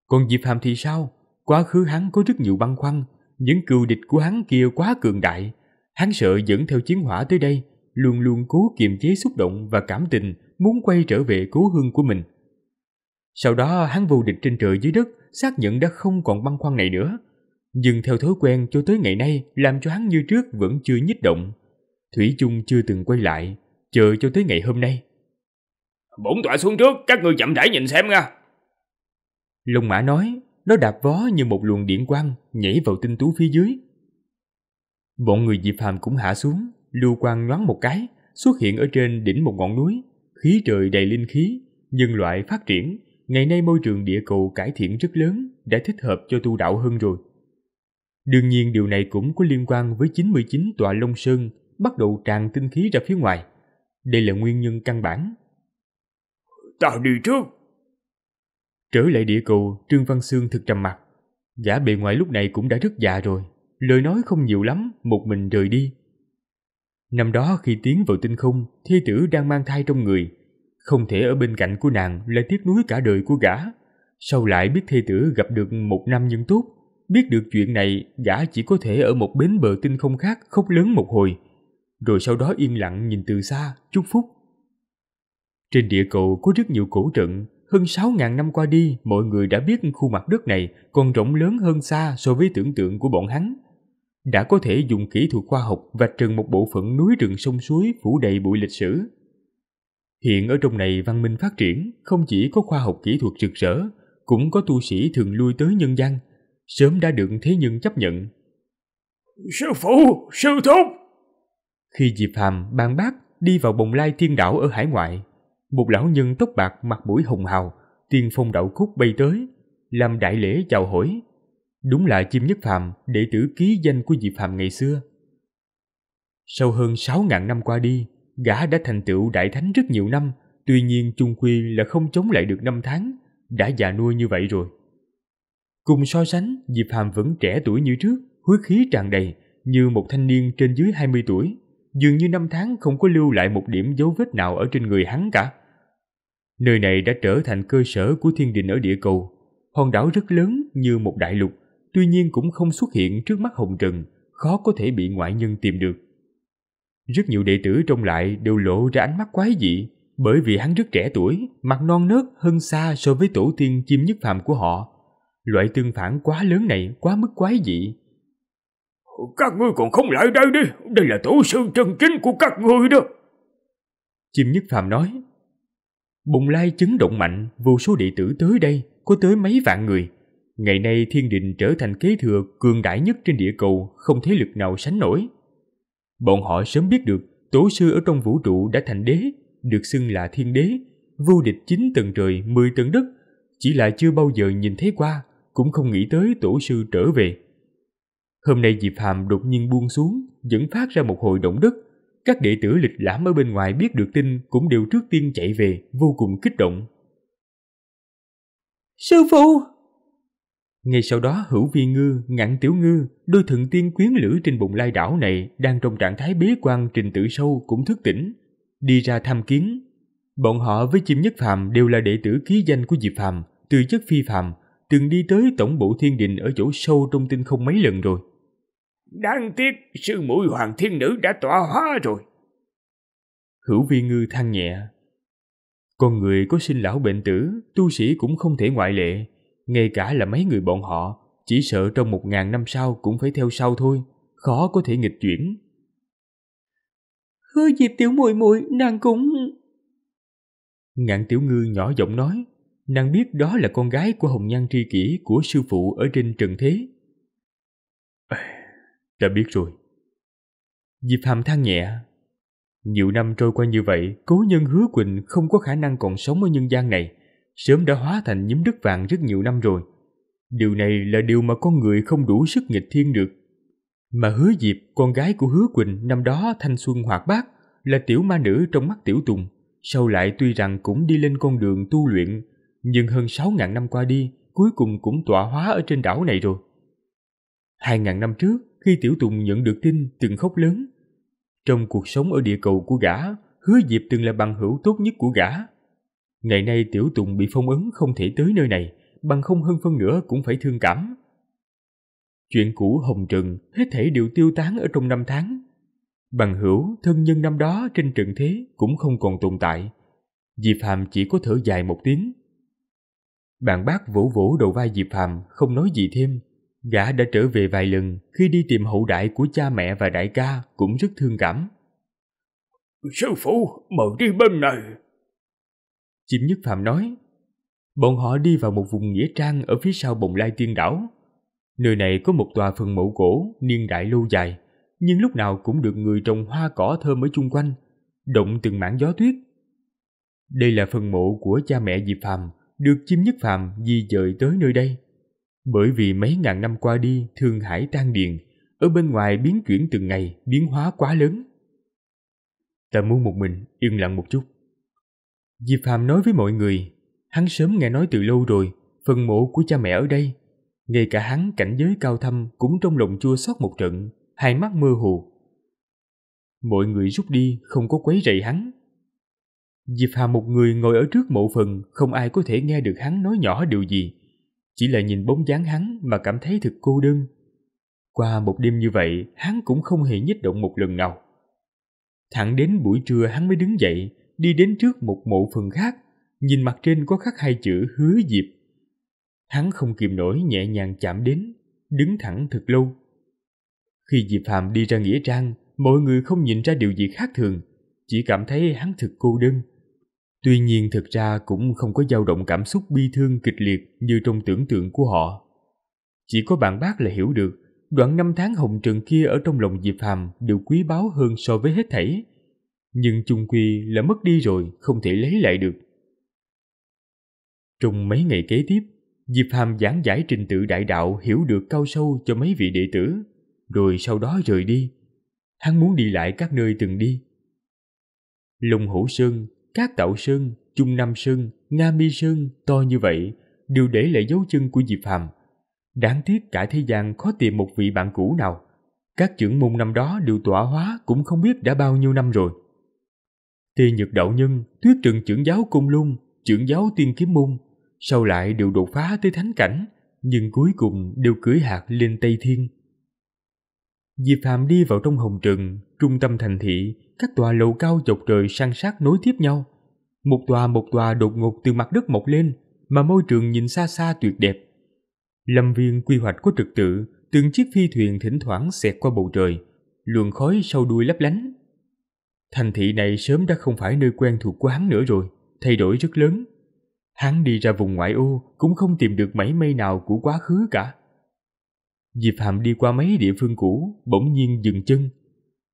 Còn Diệp Hàm thì sao? Quá khứ hắn có rất nhiều băn khoăn, những cừu địch của hắn kia quá cường đại, hắn sợ dẫn theo chiến hỏa tới đây, luôn luôn cố kiềm chế xúc động và cảm tình muốn quay trở về cố hương của mình. Sau đó hắn vô địch trên trời dưới đất, xác nhận đã không còn băn khoăn này nữa. Nhưng theo thói quen cho tới ngày nay làm cho hắn như trước vẫn chưa nhích động. Thủy chung chưa từng quay lại, chờ cho tới ngày hôm nay. Bổn tọa xuống trước, các người chậm rãi nhìn xem nha. Lông mã nói, nó đạp vó như một luồng điện quang nhảy vào tinh tú phía dưới. Bọn người Diệp Phàm cũng hạ xuống, lưu quang nhoáng một cái, xuất hiện ở trên đỉnh một ngọn núi, khí trời đầy linh khí, nhân loại phát triển, ngày nay môi trường địa cầu cải thiện rất lớn, đã thích hợp cho tu đạo hơn rồi. Đương nhiên điều này cũng có liên quan với 99 tòa Long Sơn bắt đầu tràn tinh khí ra phía ngoài. Đây là nguyên nhân căn bản. Ta đi trước. Trở lại địa cầu, Trương Văn Sương thực trầm mặt. giả bề ngoài lúc này cũng đã rất già rồi. Lời nói không nhiều lắm, một mình rời đi, Năm đó khi tiến vào tinh không, thi tử đang mang thai trong người. Không thể ở bên cạnh của nàng là tiếc nuối cả đời của gã. Sau lại biết thi tử gặp được một năm nhân tốt. Biết được chuyện này, gã chỉ có thể ở một bến bờ tinh không khác khóc lớn một hồi. Rồi sau đó yên lặng nhìn từ xa, chúc phúc. Trên địa cầu có rất nhiều cổ trận. Hơn 6.000 năm qua đi, mọi người đã biết khu mặt đất này còn rộng lớn hơn xa so với tưởng tượng của bọn hắn đã có thể dùng kỹ thuật khoa học vạch trần một bộ phận núi rừng sông suối phủ đầy bụi lịch sử. Hiện ở trong này văn minh phát triển, không chỉ có khoa học kỹ thuật rực rỡ, cũng có tu sĩ thường lui tới nhân gian, sớm đã được thế nhân chấp nhận. Sư phụ, sư thúc! Khi Diệp Hàm, ban bác đi vào bồng lai thiên đảo ở hải ngoại, một lão nhân tóc bạc mặt mũi hồng hào, tiên phong đậu khúc bay tới, làm đại lễ chào hỏi, Đúng là Chim Nhất Phạm, đệ tử ký danh của Diệp Phạm ngày xưa. Sau hơn sáu ngàn năm qua đi, gã đã thành tựu đại thánh rất nhiều năm, tuy nhiên chung quy là không chống lại được năm tháng, đã già nuôi như vậy rồi. Cùng so sánh, Diệp Hàm vẫn trẻ tuổi như trước, hối khí tràn đầy, như một thanh niên trên dưới hai mươi tuổi. Dường như năm tháng không có lưu lại một điểm dấu vết nào ở trên người hắn cả. Nơi này đã trở thành cơ sở của thiên đình ở địa cầu. Hòn đảo rất lớn như một đại lục, tuy nhiên cũng không xuất hiện trước mắt Hồng Trần, khó có thể bị ngoại nhân tìm được. Rất nhiều đệ tử trông lại đều lộ ra ánh mắt quái dị, bởi vì hắn rất trẻ tuổi, mặt non nớt hơn xa so với tổ tiên chim nhất phàm của họ. Loại tương phản quá lớn này quá mức quái dị. Các ngươi còn không lại đây đi, đây là tổ sư chân chính của các ngươi đó. Chim nhất phàm nói, bùng lai chấn động mạnh, vô số đệ tử tới đây, có tới mấy vạn người. Ngày nay thiên đình trở thành kế thừa cường đại nhất trên địa cầu, không thế lực nào sánh nổi. Bọn họ sớm biết được tổ sư ở trong vũ trụ đã thành đế, được xưng là thiên đế, vô địch chín tầng trời, mười tầng đất, chỉ là chưa bao giờ nhìn thấy qua, cũng không nghĩ tới tổ sư trở về. Hôm nay Diệp Hàm đột nhiên buông xuống, dẫn phát ra một hồi động đất. Các đệ tử lịch lãm ở bên ngoài biết được tin cũng đều trước tiên chạy về, vô cùng kích động. Sư phụ! Ngay sau đó hữu vi ngư, ngạn tiểu ngư, đôi thượng tiên quyến lữ trên bụng lai đảo này đang trong trạng thái bế quan trình tự sâu cũng thức tỉnh, đi ra tham kiến. Bọn họ với chim nhất phàm đều là đệ tử ký danh của Diệp phàm, từ chất phi phàm, từng đi tới tổng bộ thiên đình ở chỗ sâu trong tinh không mấy lần rồi. Đáng tiếc, sư mũi hoàng thiên nữ đã tỏa hóa rồi. Hữu vi ngư than nhẹ. Con người có sinh lão bệnh tử, tu sĩ cũng không thể ngoại lệ, ngay cả là mấy người bọn họ, chỉ sợ trong một ngàn năm sau cũng phải theo sau thôi, khó có thể nghịch chuyển. Hứa dịp tiểu muội muội nàng cũng... Ngạn tiểu ngư nhỏ giọng nói, nàng biết đó là con gái của hồng nhan tri kỷ của sư phụ ở trên trần thế. À, đã biết rồi. Diệp Hàm than nhẹ. Nhiều năm trôi qua như vậy, cố nhân hứa Quỳnh không có khả năng còn sống ở nhân gian này sớm đã hóa thành nhím đất vàng rất nhiều năm rồi. Điều này là điều mà con người không đủ sức nghịch thiên được. Mà hứa diệp, con gái của hứa Quỳnh năm đó thanh xuân hoạt bát, là tiểu ma nữ trong mắt tiểu tùng. Sau lại tuy rằng cũng đi lên con đường tu luyện, nhưng hơn 6.000 năm qua đi, cuối cùng cũng tỏa hóa ở trên đảo này rồi. 2.000 năm trước, khi tiểu tùng nhận được tin từng khóc lớn. Trong cuộc sống ở địa cầu của gã, hứa diệp từng là bằng hữu tốt nhất của gã, Ngày nay tiểu tùng bị phong ấn không thể tới nơi này, bằng không hơn phân nữa cũng phải thương cảm. Chuyện cũ hồng trần hết thể đều tiêu tán ở trong năm tháng. Bằng hữu, thân nhân năm đó trên trần thế cũng không còn tồn tại. Diệp Hàm chỉ có thở dài một tiếng. Bạn bác vỗ vỗ đầu vai Diệp Hàm không nói gì thêm. Gã đã trở về vài lần khi đi tìm hậu đại của cha mẹ và đại ca cũng rất thương cảm. Sư phụ, mời đi bên này. Chim Nhất Phạm nói, bọn họ đi vào một vùng nghĩa trang ở phía sau bồng lai tiên đảo. Nơi này có một tòa phần mộ cổ niên đại lâu dài, nhưng lúc nào cũng được người trồng hoa cỏ thơm ở chung quanh, động từng mảng gió tuyết. Đây là phần mộ của cha mẹ Diệp Phàm, được chim nhất phàm di dời tới nơi đây. Bởi vì mấy ngàn năm qua đi, thương hải tan điền, ở bên ngoài biến chuyển từng ngày, biến hóa quá lớn. Ta muốn một mình, yên lặng một chút. Diệp Phạm nói với mọi người, hắn sớm nghe nói từ lâu rồi, phần mộ của cha mẹ ở đây. Ngay cả hắn cảnh giới cao thâm cũng trong lòng chua xót một trận, hai mắt mơ hồ. Mọi người rút đi, không có quấy rầy hắn. Diệp Hàm một người ngồi ở trước mộ phần, không ai có thể nghe được hắn nói nhỏ điều gì. Chỉ là nhìn bóng dáng hắn mà cảm thấy thật cô đơn. Qua một đêm như vậy, hắn cũng không hề nhích động một lần nào. Thẳng đến buổi trưa hắn mới đứng dậy, đi đến trước một mộ phần khác, nhìn mặt trên có khắc hai chữ hứa diệp. Hắn không kìm nổi nhẹ nhàng chạm đến, đứng thẳng thật lâu. Khi Diệp phàm đi ra nghĩa trang, mọi người không nhìn ra điều gì khác thường, chỉ cảm thấy hắn thật cô đơn. Tuy nhiên thực ra cũng không có dao động cảm xúc bi thương kịch liệt như trong tưởng tượng của họ. Chỉ có bạn bác là hiểu được, đoạn năm tháng hồng trần kia ở trong lòng Diệp Hàm đều quý báu hơn so với hết thảy nhưng chung quy là mất đi rồi không thể lấy lại được. Trong mấy ngày kế tiếp, Diệp Hàm giảng giải trình tự đại đạo hiểu được cao sâu cho mấy vị đệ tử, rồi sau đó rời đi. Hắn muốn đi lại các nơi từng đi. Long Hổ Sơn, Cát Tạo Sơn, Trung Nam Sơn, Nga Mi Sơn to như vậy đều để lại dấu chân của Diệp Hàm. Đáng tiếc cả thế gian khó tìm một vị bạn cũ nào. Các trưởng môn năm đó đều tỏa hóa cũng không biết đã bao nhiêu năm rồi. Thi Nhật Đạo Nhân, Tuyết Trừng trưởng giáo Cung Lung, trưởng giáo Tiên Kiếm Môn, sau lại đều đột phá tới thánh cảnh, nhưng cuối cùng đều cưới hạt lên Tây Thiên. Diệp Phạm đi vào trong hồng trừng, trung tâm thành thị, các tòa lầu cao chọc trời san sát nối tiếp nhau. Một tòa một tòa đột ngột từ mặt đất mọc lên, mà môi trường nhìn xa xa tuyệt đẹp. Lâm viên quy hoạch có trực tự, từng chiếc phi thuyền thỉnh thoảng xẹt qua bầu trời, luồng khói sau đuôi lấp lánh, Thành thị này sớm đã không phải nơi quen thuộc của hắn nữa rồi, thay đổi rất lớn. Hắn đi ra vùng ngoại ô cũng không tìm được mảy may nào của quá khứ cả. Diệp Hàm đi qua mấy địa phương cũ, bỗng nhiên dừng chân.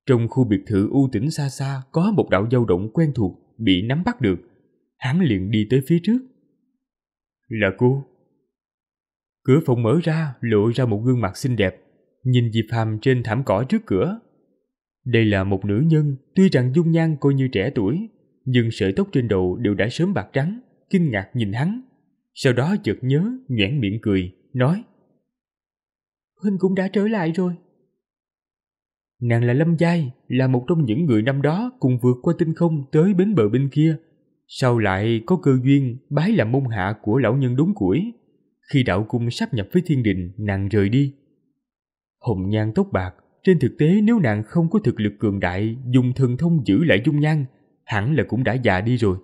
Trong khu biệt thự u tĩnh xa xa có một đạo dao động quen thuộc bị nắm bắt được. Hắn liền đi tới phía trước. Là cô. Cửa phòng mở ra, lộ ra một gương mặt xinh đẹp. Nhìn Diệp Hàm trên thảm cỏ trước cửa, đây là một nữ nhân, tuy rằng dung nhan coi như trẻ tuổi, nhưng sợi tóc trên đầu đều đã sớm bạc trắng, kinh ngạc nhìn hắn. Sau đó chợt nhớ, nhoẻn miệng cười, nói Huynh cũng đã trở lại rồi. Nàng là Lâm Giai, là một trong những người năm đó cùng vượt qua tinh không tới bến bờ bên kia. Sau lại có cơ duyên bái làm môn hạ của lão nhân đúng củi. Khi đạo cung sắp nhập với thiên đình, nàng rời đi. Hồng nhan tóc bạc, trên thực tế nếu nàng không có thực lực cường đại dùng thần thông giữ lại dung nhan, hẳn là cũng đã già đi rồi.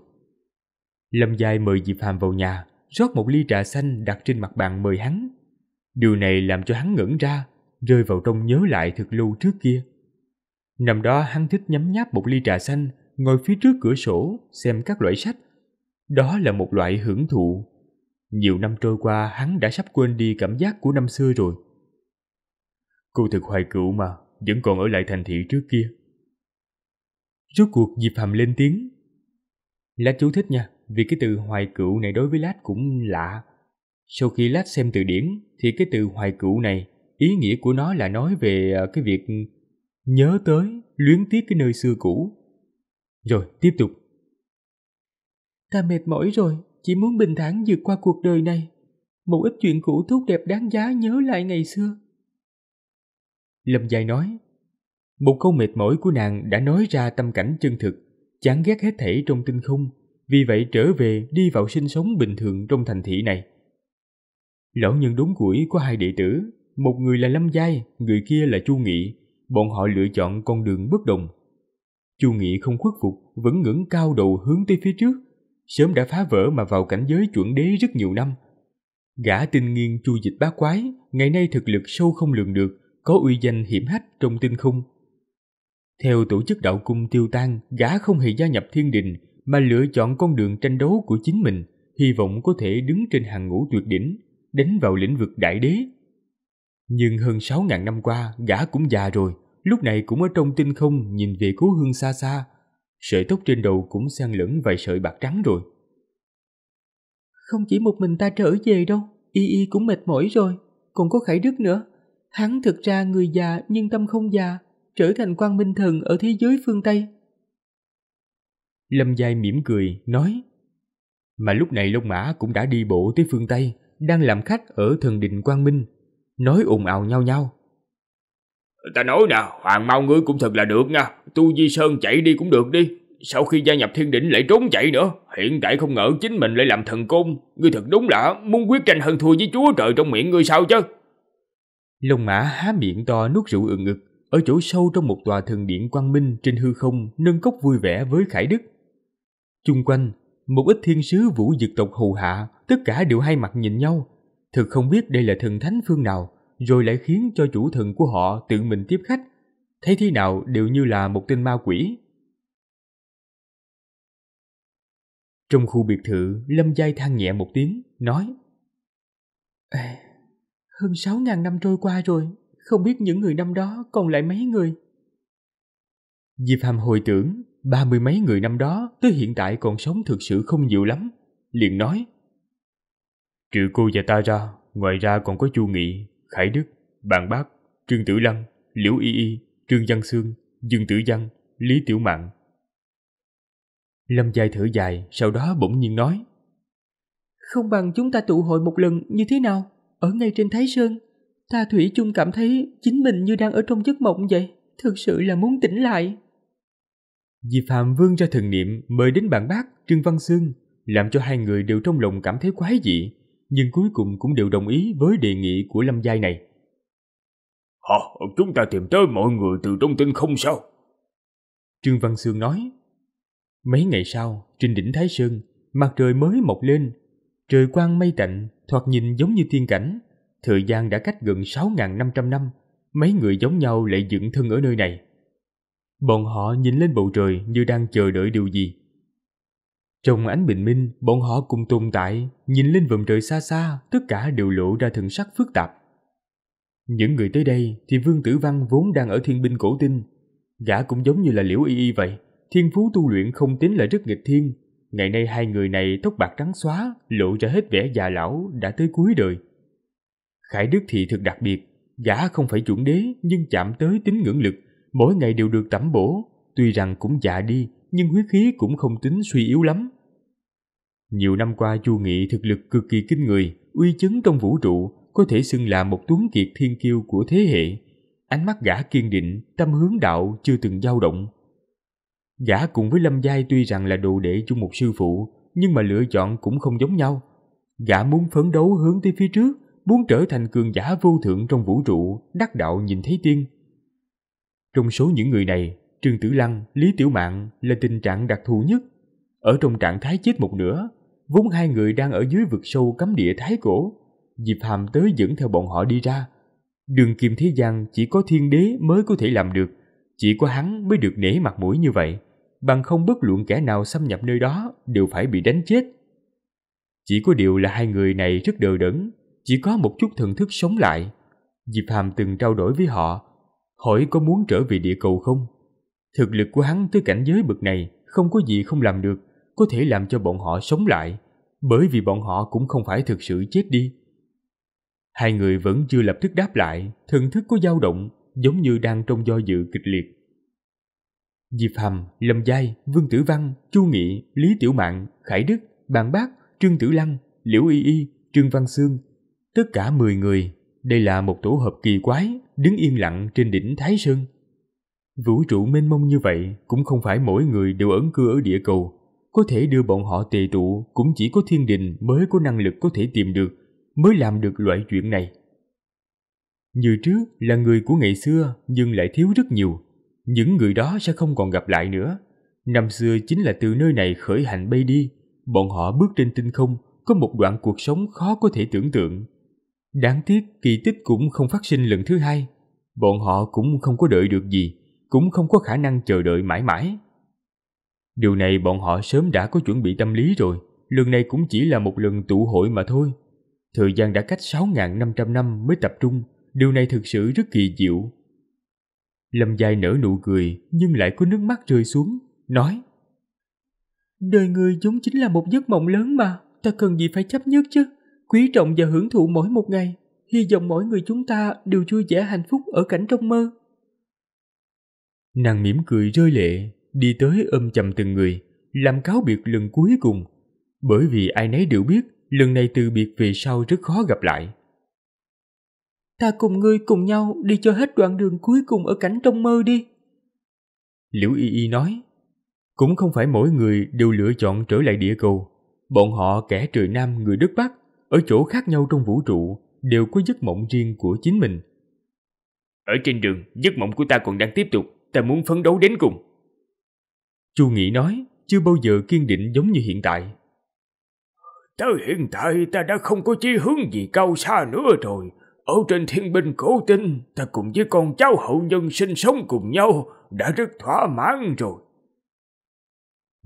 Lâm Giai mời Diệp Hàm vào nhà, rót một ly trà xanh đặt trên mặt bàn mời hắn. Điều này làm cho hắn ngẩn ra, rơi vào trong nhớ lại thực lưu trước kia. Năm đó hắn thích nhấm nháp một ly trà xanh, ngồi phía trước cửa sổ, xem các loại sách. Đó là một loại hưởng thụ. Nhiều năm trôi qua hắn đã sắp quên đi cảm giác của năm xưa rồi. Cô thực hoài cựu mà, vẫn còn ở lại thành thị trước kia. Rốt cuộc dịp Hàm lên tiếng. Lát chú thích nha, vì cái từ hoài cựu này đối với Lát cũng lạ. Sau khi Lát xem từ điển, thì cái từ hoài cựu này, ý nghĩa của nó là nói về ờ, cái việc nhớ tới, luyến tiếc cái nơi xưa cũ. Rồi, tiếp tục. Ta mệt mỏi rồi, chỉ muốn bình thản vượt qua cuộc đời này. Một ít chuyện cũ tốt đẹp đáng giá nhớ lại ngày xưa. Lâm Dài nói. Một câu mệt mỏi của nàng đã nói ra tâm cảnh chân thực, chán ghét hết thảy trong tinh không, vì vậy trở về đi vào sinh sống bình thường trong thành thị này. Lão nhân đốn củi có hai đệ tử, một người là Lâm Giai, người kia là Chu Nghị, bọn họ lựa chọn con đường bất đồng. Chu Nghị không khuất phục, vẫn ngưỡng cao đầu hướng tới phía trước, sớm đã phá vỡ mà vào cảnh giới chuẩn đế rất nhiều năm. Gã tinh nghiên Chu Dịch Bá Quái, ngày nay thực lực sâu không lường được, có uy danh hiểm hách trong tinh khung Theo tổ chức đạo cung tiêu tan, gã không hề gia nhập thiên đình mà lựa chọn con đường tranh đấu của chính mình, hy vọng có thể đứng trên hàng ngũ tuyệt đỉnh, đánh vào lĩnh vực đại đế. Nhưng hơn 6.000 năm qua, gã cũng già rồi, lúc này cũng ở trong tinh không nhìn về cố hương xa xa, sợi tóc trên đầu cũng xen lẫn vài sợi bạc trắng rồi. Không chỉ một mình ta trở về đâu, Y Y cũng mệt mỏi rồi, còn có Khải Đức nữa, Hắn thực ra người già nhưng tâm không già, trở thành quan minh thần ở thế giới phương Tây. Lâm Giai mỉm cười, nói Mà lúc này Long Mã cũng đã đi bộ tới phương Tây, đang làm khách ở thần đình Quang Minh, nói ồn ào nhau nhau. Ta nói nè, Hoàng Mao ngươi cũng thật là được nha, Tu Di Sơn chạy đi cũng được đi, sau khi gia nhập thiên đỉnh lại trốn chạy nữa, hiện tại không ngờ chính mình lại làm thần cung ngươi thật đúng là muốn quyết tranh hơn thua với chúa trời trong miệng ngươi sao chứ. Long mã há miệng to nuốt rượu ừng ngực, ở chỗ sâu trong một tòa thần điện quang minh trên hư không nâng cốc vui vẻ với Khải Đức. Chung quanh, một ít thiên sứ vũ dực tộc hầu hạ, tất cả đều hai mặt nhìn nhau. Thực không biết đây là thần thánh phương nào, rồi lại khiến cho chủ thần của họ tự mình tiếp khách. Thấy thế nào đều như là một tên ma quỷ. Trong khu biệt thự, Lâm Giai than nhẹ một tiếng, nói hơn sáu ngàn năm trôi qua rồi, không biết những người năm đó còn lại mấy người. Diệp Hàm hồi tưởng, ba mươi mấy người năm đó tới hiện tại còn sống thực sự không nhiều lắm. Liền nói, Trừ cô và ta ra, ngoài ra còn có Chu Nghị, Khải Đức, Bàn Bác, Trương Tử Lăng, Liễu Y Y, Trương Văn Sương, Dương Tử Văn, Lý Tiểu Mạn. Lâm Giai thở dài, sau đó bỗng nhiên nói, Không bằng chúng ta tụ hội một lần như thế nào? ở ngay trên Thái Sơn, ta Thủy chung cảm thấy chính mình như đang ở trong giấc mộng vậy, thực sự là muốn tỉnh lại. Diệp Phạm Vương ra thần niệm mời đến bạn bác Trương Văn Sương, làm cho hai người đều trong lòng cảm thấy quái dị, nhưng cuối cùng cũng đều đồng ý với đề nghị của Lâm Giai này. Họ chúng ta tìm tới mọi người từ trong tinh không sao? Trương Văn Sương nói. Mấy ngày sau, trên đỉnh Thái Sơn, mặt trời mới mọc lên, Trời quang mây tạnh, thoạt nhìn giống như thiên cảnh. Thời gian đã cách gần 6.500 năm, mấy người giống nhau lại dựng thân ở nơi này. Bọn họ nhìn lên bầu trời như đang chờ đợi điều gì. Trong ánh bình minh, bọn họ cùng tồn tại, nhìn lên vòm trời xa xa, tất cả đều lộ ra thần sắc phức tạp. Những người tới đây thì Vương Tử Văn vốn đang ở thiên binh cổ tinh. Gã cũng giống như là Liễu Y Y vậy, thiên phú tu luyện không tính là rất nghịch thiên, Ngày nay hai người này tóc bạc trắng xóa, lộ ra hết vẻ già lão đã tới cuối đời. Khải Đức thì thực đặc biệt, gã không phải chuẩn đế nhưng chạm tới tính ngưỡng lực, mỗi ngày đều được tẩm bổ, tuy rằng cũng già đi nhưng huyết khí cũng không tính suy yếu lắm. Nhiều năm qua Chu Nghị thực lực cực kỳ kinh người, uy chấn trong vũ trụ, có thể xưng là một tuấn kiệt thiên kiêu của thế hệ. Ánh mắt gã kiên định, tâm hướng đạo chưa từng dao động, Gã cùng với Lâm Giai tuy rằng là đồ đệ chung một sư phụ, nhưng mà lựa chọn cũng không giống nhau. Gã muốn phấn đấu hướng tới phía trước, muốn trở thành cường giả vô thượng trong vũ trụ, đắc đạo nhìn thấy tiên. Trong số những người này, Trương Tử Lăng, Lý Tiểu Mạn là tình trạng đặc thù nhất. Ở trong trạng thái chết một nửa, vốn hai người đang ở dưới vực sâu cấm địa thái cổ, Diệp Hàm tới dẫn theo bọn họ đi ra. Đường kim thế gian chỉ có thiên đế mới có thể làm được, chỉ có hắn mới được nể mặt mũi như vậy bằng không bất luận kẻ nào xâm nhập nơi đó đều phải bị đánh chết. Chỉ có điều là hai người này rất đờ đẫn, chỉ có một chút thần thức sống lại. Diệp Hàm từng trao đổi với họ, hỏi có muốn trở về địa cầu không? Thực lực của hắn tới cảnh giới bậc này không có gì không làm được, có thể làm cho bọn họ sống lại, bởi vì bọn họ cũng không phải thực sự chết đi. Hai người vẫn chưa lập tức đáp lại, thần thức có dao động, giống như đang trong do dự kịch liệt. Diệp Hầm, Lâm Giai, Vương Tử Văn, Chu Nghị, Lý Tiểu Mạn, Khải Đức, Bàn Bác, Trương Tử Lăng, Liễu Y Y, Trương Văn Sương. Tất cả 10 người, đây là một tổ hợp kỳ quái, đứng yên lặng trên đỉnh Thái Sơn. Vũ trụ mênh mông như vậy cũng không phải mỗi người đều ẩn cư ở địa cầu. Có thể đưa bọn họ tề tụ cũng chỉ có thiên đình mới có năng lực có thể tìm được, mới làm được loại chuyện này. Như trước là người của ngày xưa nhưng lại thiếu rất nhiều những người đó sẽ không còn gặp lại nữa. Năm xưa chính là từ nơi này khởi hành bay đi, bọn họ bước trên tinh không, có một đoạn cuộc sống khó có thể tưởng tượng. Đáng tiếc kỳ tích cũng không phát sinh lần thứ hai, bọn họ cũng không có đợi được gì, cũng không có khả năng chờ đợi mãi mãi. Điều này bọn họ sớm đã có chuẩn bị tâm lý rồi, lần này cũng chỉ là một lần tụ hội mà thôi. Thời gian đã cách 6.500 năm mới tập trung, điều này thực sự rất kỳ diệu. Lâm Giai nở nụ cười nhưng lại có nước mắt rơi xuống, nói Đời người giống chính là một giấc mộng lớn mà, ta cần gì phải chấp nhất chứ, quý trọng và hưởng thụ mỗi một ngày, hy vọng mỗi người chúng ta đều vui vẻ hạnh phúc ở cảnh trong mơ. Nàng mỉm cười rơi lệ, đi tới ôm chầm từng người, làm cáo biệt lần cuối cùng, bởi vì ai nấy đều biết lần này từ biệt về sau rất khó gặp lại. Ta cùng ngươi cùng nhau đi cho hết đoạn đường cuối cùng ở cảnh trong mơ đi. Liễu Y Y nói, cũng không phải mỗi người đều lựa chọn trở lại địa cầu. Bọn họ kẻ trời Nam người đất Bắc, ở chỗ khác nhau trong vũ trụ, đều có giấc mộng riêng của chính mình. Ở trên đường, giấc mộng của ta còn đang tiếp tục, ta muốn phấn đấu đến cùng. Chu Nghị nói, chưa bao giờ kiên định giống như hiện tại. Tới hiện tại ta đã không có chí hướng gì cao xa nữa rồi, ở trên thiên binh cổ tinh, ta cùng với con cháu hậu nhân sinh sống cùng nhau đã rất thỏa mãn rồi.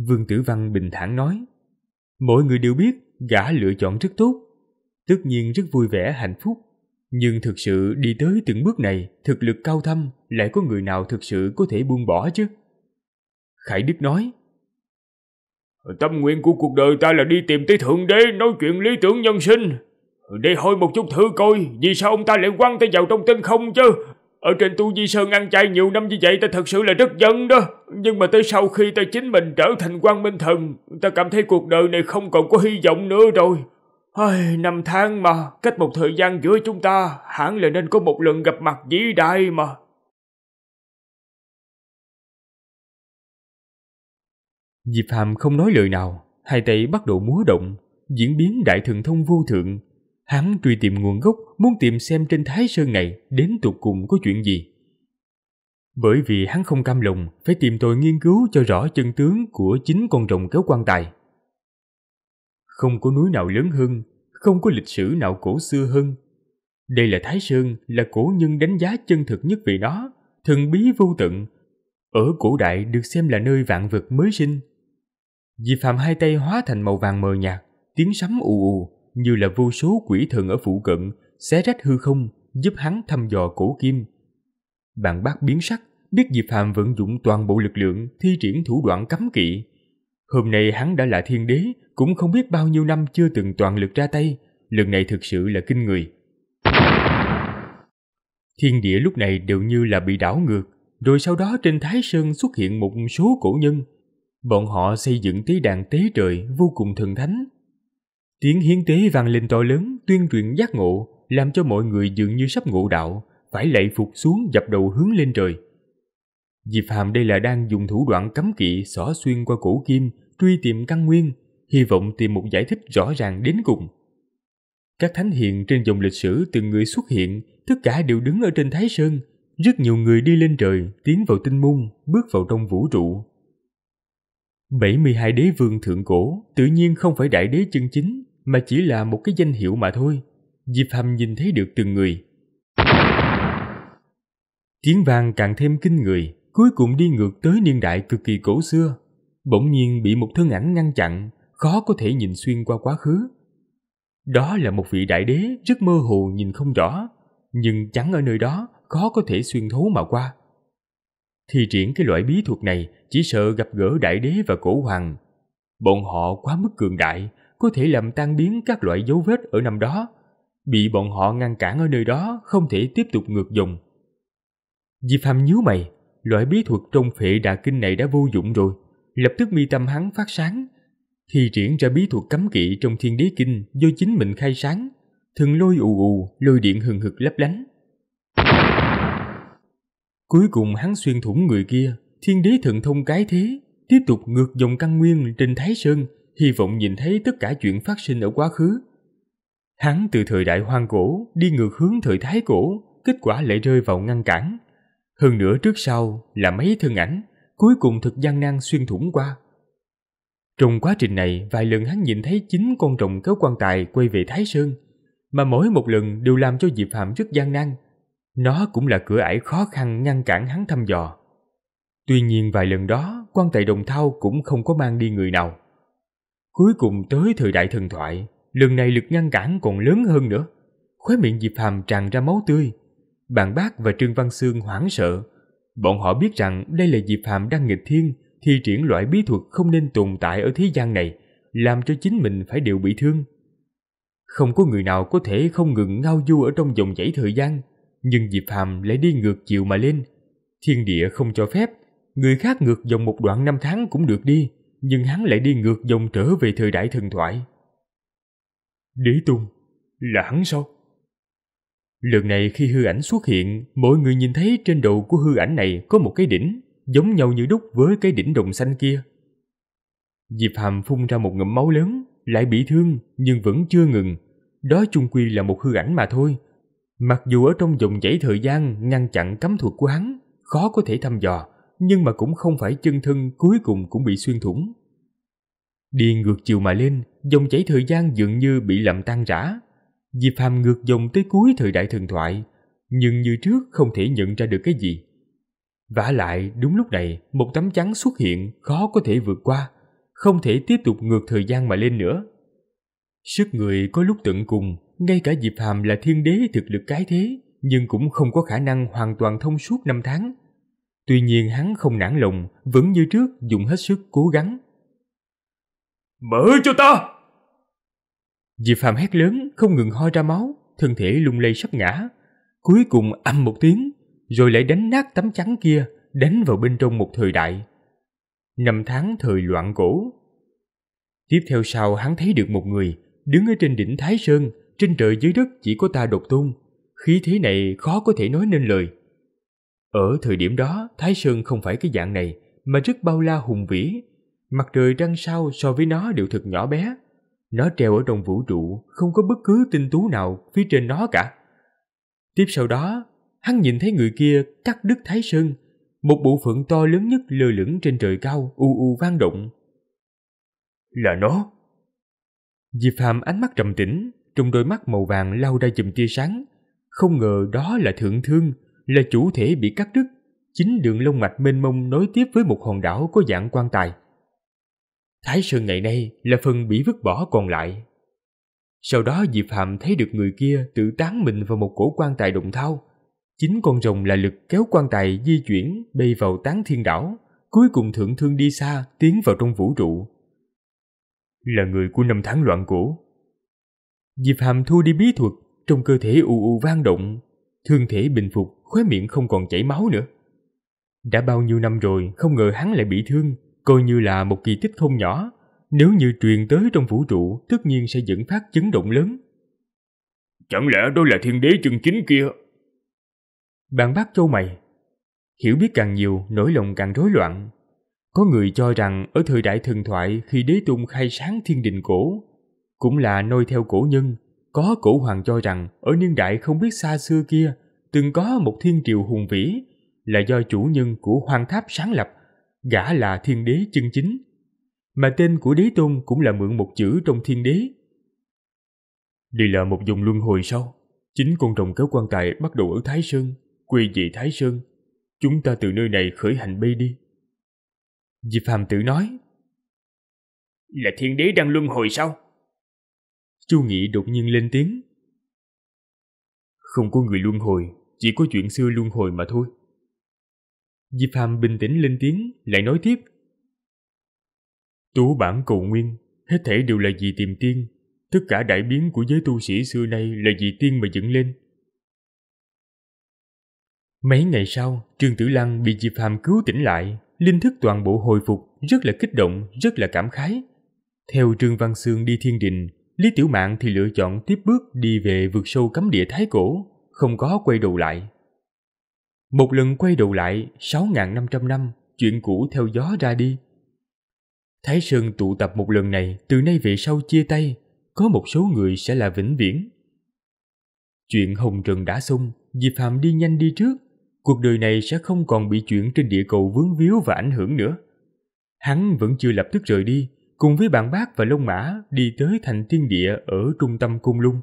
Vương Tử Văn bình thản nói, mọi người đều biết gã lựa chọn rất tốt, tất nhiên rất vui vẻ hạnh phúc. Nhưng thực sự đi tới từng bước này, thực lực cao thâm lại có người nào thực sự có thể buông bỏ chứ? Khải Đức nói, Tâm nguyện của cuộc đời ta là đi tìm tới Thượng Đế nói chuyện lý tưởng nhân sinh. Để hỏi một chút thử coi, vì sao ông ta lại quăng tay vào trong tinh không chứ? Ở trên tu di sơn ăn chay nhiều năm như vậy ta thật sự là rất giận đó. Nhưng mà tới sau khi ta chính mình trở thành quan minh thần, ta cảm thấy cuộc đời này không còn có hy vọng nữa rồi. Ai, năm tháng mà, cách một thời gian giữa chúng ta, hẳn là nên có một lần gặp mặt vĩ đại mà. Diệp Hàm không nói lời nào, hai tay bắt đầu múa động, diễn biến đại thần thông vô thượng, Hắn truy tìm nguồn gốc, muốn tìm xem trên Thái Sơn này đến tục cùng có chuyện gì. Bởi vì hắn không cam lòng, phải tìm tôi nghiên cứu cho rõ chân tướng của chính con rồng kéo quan tài. Không có núi nào lớn hơn, không có lịch sử nào cổ xưa hơn. Đây là Thái Sơn, là cổ nhân đánh giá chân thực nhất vì nó, thần bí vô tận. Ở cổ đại được xem là nơi vạn vật mới sinh. di Phạm hai tay hóa thành màu vàng mờ nhạt, tiếng sấm ù ù, như là vô số quỷ thần ở phụ cận, xé rách hư không, giúp hắn thăm dò cổ kim. Bạn bác biến sắc, biết Diệp Phàm vận dụng toàn bộ lực lượng thi triển thủ đoạn cấm kỵ. Hôm nay hắn đã là thiên đế, cũng không biết bao nhiêu năm chưa từng toàn lực ra tay, lần này thực sự là kinh người. Thiên địa lúc này đều như là bị đảo ngược, rồi sau đó trên Thái Sơn xuất hiện một số cổ nhân. Bọn họ xây dựng tế đàn tế trời vô cùng thần thánh, Tiếng hiến tế vang lên to lớn, tuyên truyền giác ngộ, làm cho mọi người dường như sắp ngộ đạo, phải lạy phục xuống dập đầu hướng lên trời. Diệp Hàm đây là đang dùng thủ đoạn cấm kỵ xỏ xuyên qua cổ kim, truy tìm căn nguyên, hy vọng tìm một giải thích rõ ràng đến cùng. Các thánh hiền trên dòng lịch sử từng người xuất hiện, tất cả đều đứng ở trên Thái Sơn, rất nhiều người đi lên trời, tiến vào tinh môn, bước vào trong vũ trụ. 72 đế vương thượng cổ tự nhiên không phải đại đế chân chính, mà chỉ là một cái danh hiệu mà thôi. Diệp Hàm nhìn thấy được từng người. Tiếng vang càng thêm kinh người, cuối cùng đi ngược tới niên đại cực kỳ cổ xưa. Bỗng nhiên bị một thân ảnh ngăn chặn, khó có thể nhìn xuyên qua quá khứ. Đó là một vị đại đế rất mơ hồ nhìn không rõ, nhưng chắn ở nơi đó khó có thể xuyên thấu mà qua. Thì triển cái loại bí thuật này chỉ sợ gặp gỡ đại đế và cổ hoàng. Bọn họ quá mức cường đại, có thể làm tan biến các loại dấu vết ở năm đó, bị bọn họ ngăn cản ở nơi đó không thể tiếp tục ngược dòng. Diệp Phàm nhíu mày, loại bí thuật trong phệ đà kinh này đã vô dụng rồi, lập tức mi tâm hắn phát sáng, thì triển ra bí thuật cấm kỵ trong thiên đế kinh do chính mình khai sáng, thường lôi ù ù, lôi điện hừng hực lấp lánh. Cuối cùng hắn xuyên thủng người kia, thiên đế thần thông cái thế, tiếp tục ngược dòng căn nguyên trên Thái Sơn, hy vọng nhìn thấy tất cả chuyện phát sinh ở quá khứ. Hắn từ thời đại hoang cổ đi ngược hướng thời thái cổ, kết quả lại rơi vào ngăn cản. Hơn nữa trước sau là mấy thân ảnh, cuối cùng thực gian nan xuyên thủng qua. Trong quá trình này, vài lần hắn nhìn thấy chính con rồng kéo quan tài quay về Thái Sơn, mà mỗi một lần đều làm cho Diệp Phạm rất gian nan. Nó cũng là cửa ải khó khăn ngăn cản hắn thăm dò. Tuy nhiên vài lần đó, quan tài đồng thao cũng không có mang đi người nào. Cuối cùng tới thời đại thần thoại, lần này lực ngăn cản còn lớn hơn nữa. Khóe miệng Diệp Hàm tràn ra máu tươi. Bạn bác và Trương Văn Sương hoảng sợ. Bọn họ biết rằng đây là Diệp Hàm đang nghịch thiên, thi triển loại bí thuật không nên tồn tại ở thế gian này, làm cho chính mình phải đều bị thương. Không có người nào có thể không ngừng ngao du ở trong dòng chảy thời gian, nhưng Diệp Hàm lại đi ngược chiều mà lên. Thiên địa không cho phép, người khác ngược dòng một đoạn năm tháng cũng được đi nhưng hắn lại đi ngược dòng trở về thời đại thần thoại. Đế Tung, là hắn sao? Lần này khi hư ảnh xuất hiện, mọi người nhìn thấy trên đầu của hư ảnh này có một cái đỉnh, giống nhau như đúc với cái đỉnh đồng xanh kia. Diệp Hàm phun ra một ngụm máu lớn, lại bị thương nhưng vẫn chưa ngừng. Đó chung quy là một hư ảnh mà thôi. Mặc dù ở trong dòng dãy thời gian ngăn chặn cấm thuật của hắn, khó có thể thăm dò nhưng mà cũng không phải chân thân cuối cùng cũng bị xuyên thủng. Đi ngược chiều mà lên, dòng chảy thời gian dường như bị làm tan rã. Diệp Phàm ngược dòng tới cuối thời đại thần thoại, nhưng như trước không thể nhận ra được cái gì. Vả lại, đúng lúc này, một tấm chắn xuất hiện khó có thể vượt qua, không thể tiếp tục ngược thời gian mà lên nữa. Sức người có lúc tận cùng, ngay cả Diệp Hàm là thiên đế thực lực cái thế, nhưng cũng không có khả năng hoàn toàn thông suốt năm tháng, Tuy nhiên hắn không nản lòng, vẫn như trước dùng hết sức cố gắng. Mở cho ta! Diệp Phạm hét lớn, không ngừng ho ra máu, thân thể lung lay sắp ngã. Cuối cùng âm một tiếng, rồi lại đánh nát tấm chắn kia, đánh vào bên trong một thời đại. Năm tháng thời loạn cổ. Tiếp theo sau hắn thấy được một người, đứng ở trên đỉnh Thái Sơn, trên trời dưới đất chỉ có ta độc tôn. Khí thế này khó có thể nói nên lời. Ở thời điểm đó, Thái Sơn không phải cái dạng này, mà rất bao la hùng vĩ. Mặt trời trăng sao so với nó đều thật nhỏ bé. Nó treo ở trong vũ trụ, không có bất cứ tinh tú nào phía trên nó cả. Tiếp sau đó, hắn nhìn thấy người kia cắt đứt Thái Sơn, một bộ phận to lớn nhất lơ lửng trên trời cao u u vang động. Là nó. Diệp Phàm ánh mắt trầm tĩnh, trong đôi mắt màu vàng lau ra chùm tia sáng, không ngờ đó là thượng thương, là chủ thể bị cắt đứt, chính đường lông mạch mênh mông nối tiếp với một hòn đảo có dạng quan tài. Thái Sơn ngày nay là phần bị vứt bỏ còn lại. Sau đó Diệp Hàm thấy được người kia tự tán mình vào một cổ quan tài đụng thao. Chính con rồng là lực kéo quan tài di chuyển bay vào tán thiên đảo, cuối cùng thượng thương đi xa tiến vào trong vũ trụ. Là người của năm tháng loạn cổ. Diệp Hàm thu đi bí thuật, trong cơ thể u u vang động, thương thể bình phục khóe miệng không còn chảy máu nữa. Đã bao nhiêu năm rồi, không ngờ hắn lại bị thương, coi như là một kỳ tích không nhỏ. Nếu như truyền tới trong vũ trụ, tất nhiên sẽ dẫn phát chấn động lớn. Chẳng lẽ đó là thiên đế chân chính kia? Bạn bác châu mày. Hiểu biết càng nhiều, nỗi lòng càng rối loạn. Có người cho rằng ở thời đại thần thoại khi đế tôn khai sáng thiên đình cổ, cũng là nôi theo cổ nhân, có cổ hoàng cho rằng ở niên đại không biết xa xưa kia từng có một thiên triều hùng vĩ là do chủ nhân của hoàng tháp sáng lập gã là thiên đế chân chính mà tên của đế tôn cũng là mượn một chữ trong thiên đế đây là một vùng luân hồi sau chính con rồng kéo quan tài bắt đầu ở thái sơn quy về thái sơn chúng ta từ nơi này khởi hành bay đi diệp phàm tự nói là thiên đế đang luân hồi sau chu nghị đột nhiên lên tiếng không có người luân hồi chỉ có chuyện xưa luân hồi mà thôi. Diệp Hàm bình tĩnh lên tiếng, lại nói tiếp. Tú bản cầu nguyên, hết thể đều là vì tìm tiên. Tất cả đại biến của giới tu sĩ xưa nay là vì tiên mà dựng lên. Mấy ngày sau, Trương Tử Lăng bị Diệp Hàm cứu tỉnh lại, linh thức toàn bộ hồi phục, rất là kích động, rất là cảm khái. Theo Trương Văn Sương đi thiên đình, Lý Tiểu Mạn thì lựa chọn tiếp bước đi về vượt sâu cấm địa Thái Cổ không có quay đầu lại. Một lần quay đầu lại 6.500 năm, chuyện cũ theo gió ra đi. Thái Sơn tụ tập một lần này từ nay về sau chia tay, có một số người sẽ là vĩnh viễn. Chuyện hồng trần đã xong, Diệp Hàm đi nhanh đi trước, cuộc đời này sẽ không còn bị chuyện trên địa cầu vướng víu và ảnh hưởng nữa. Hắn vẫn chưa lập tức rời đi, cùng với bạn bác và Long Mã đi tới thành thiên địa ở trung tâm cung lung.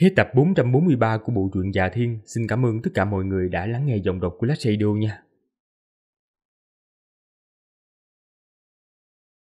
Hết tập 443 của bộ truyện Dạ Thiên, xin cảm ơn tất cả mọi người đã lắng nghe giọng đọc của Lách Radio nha.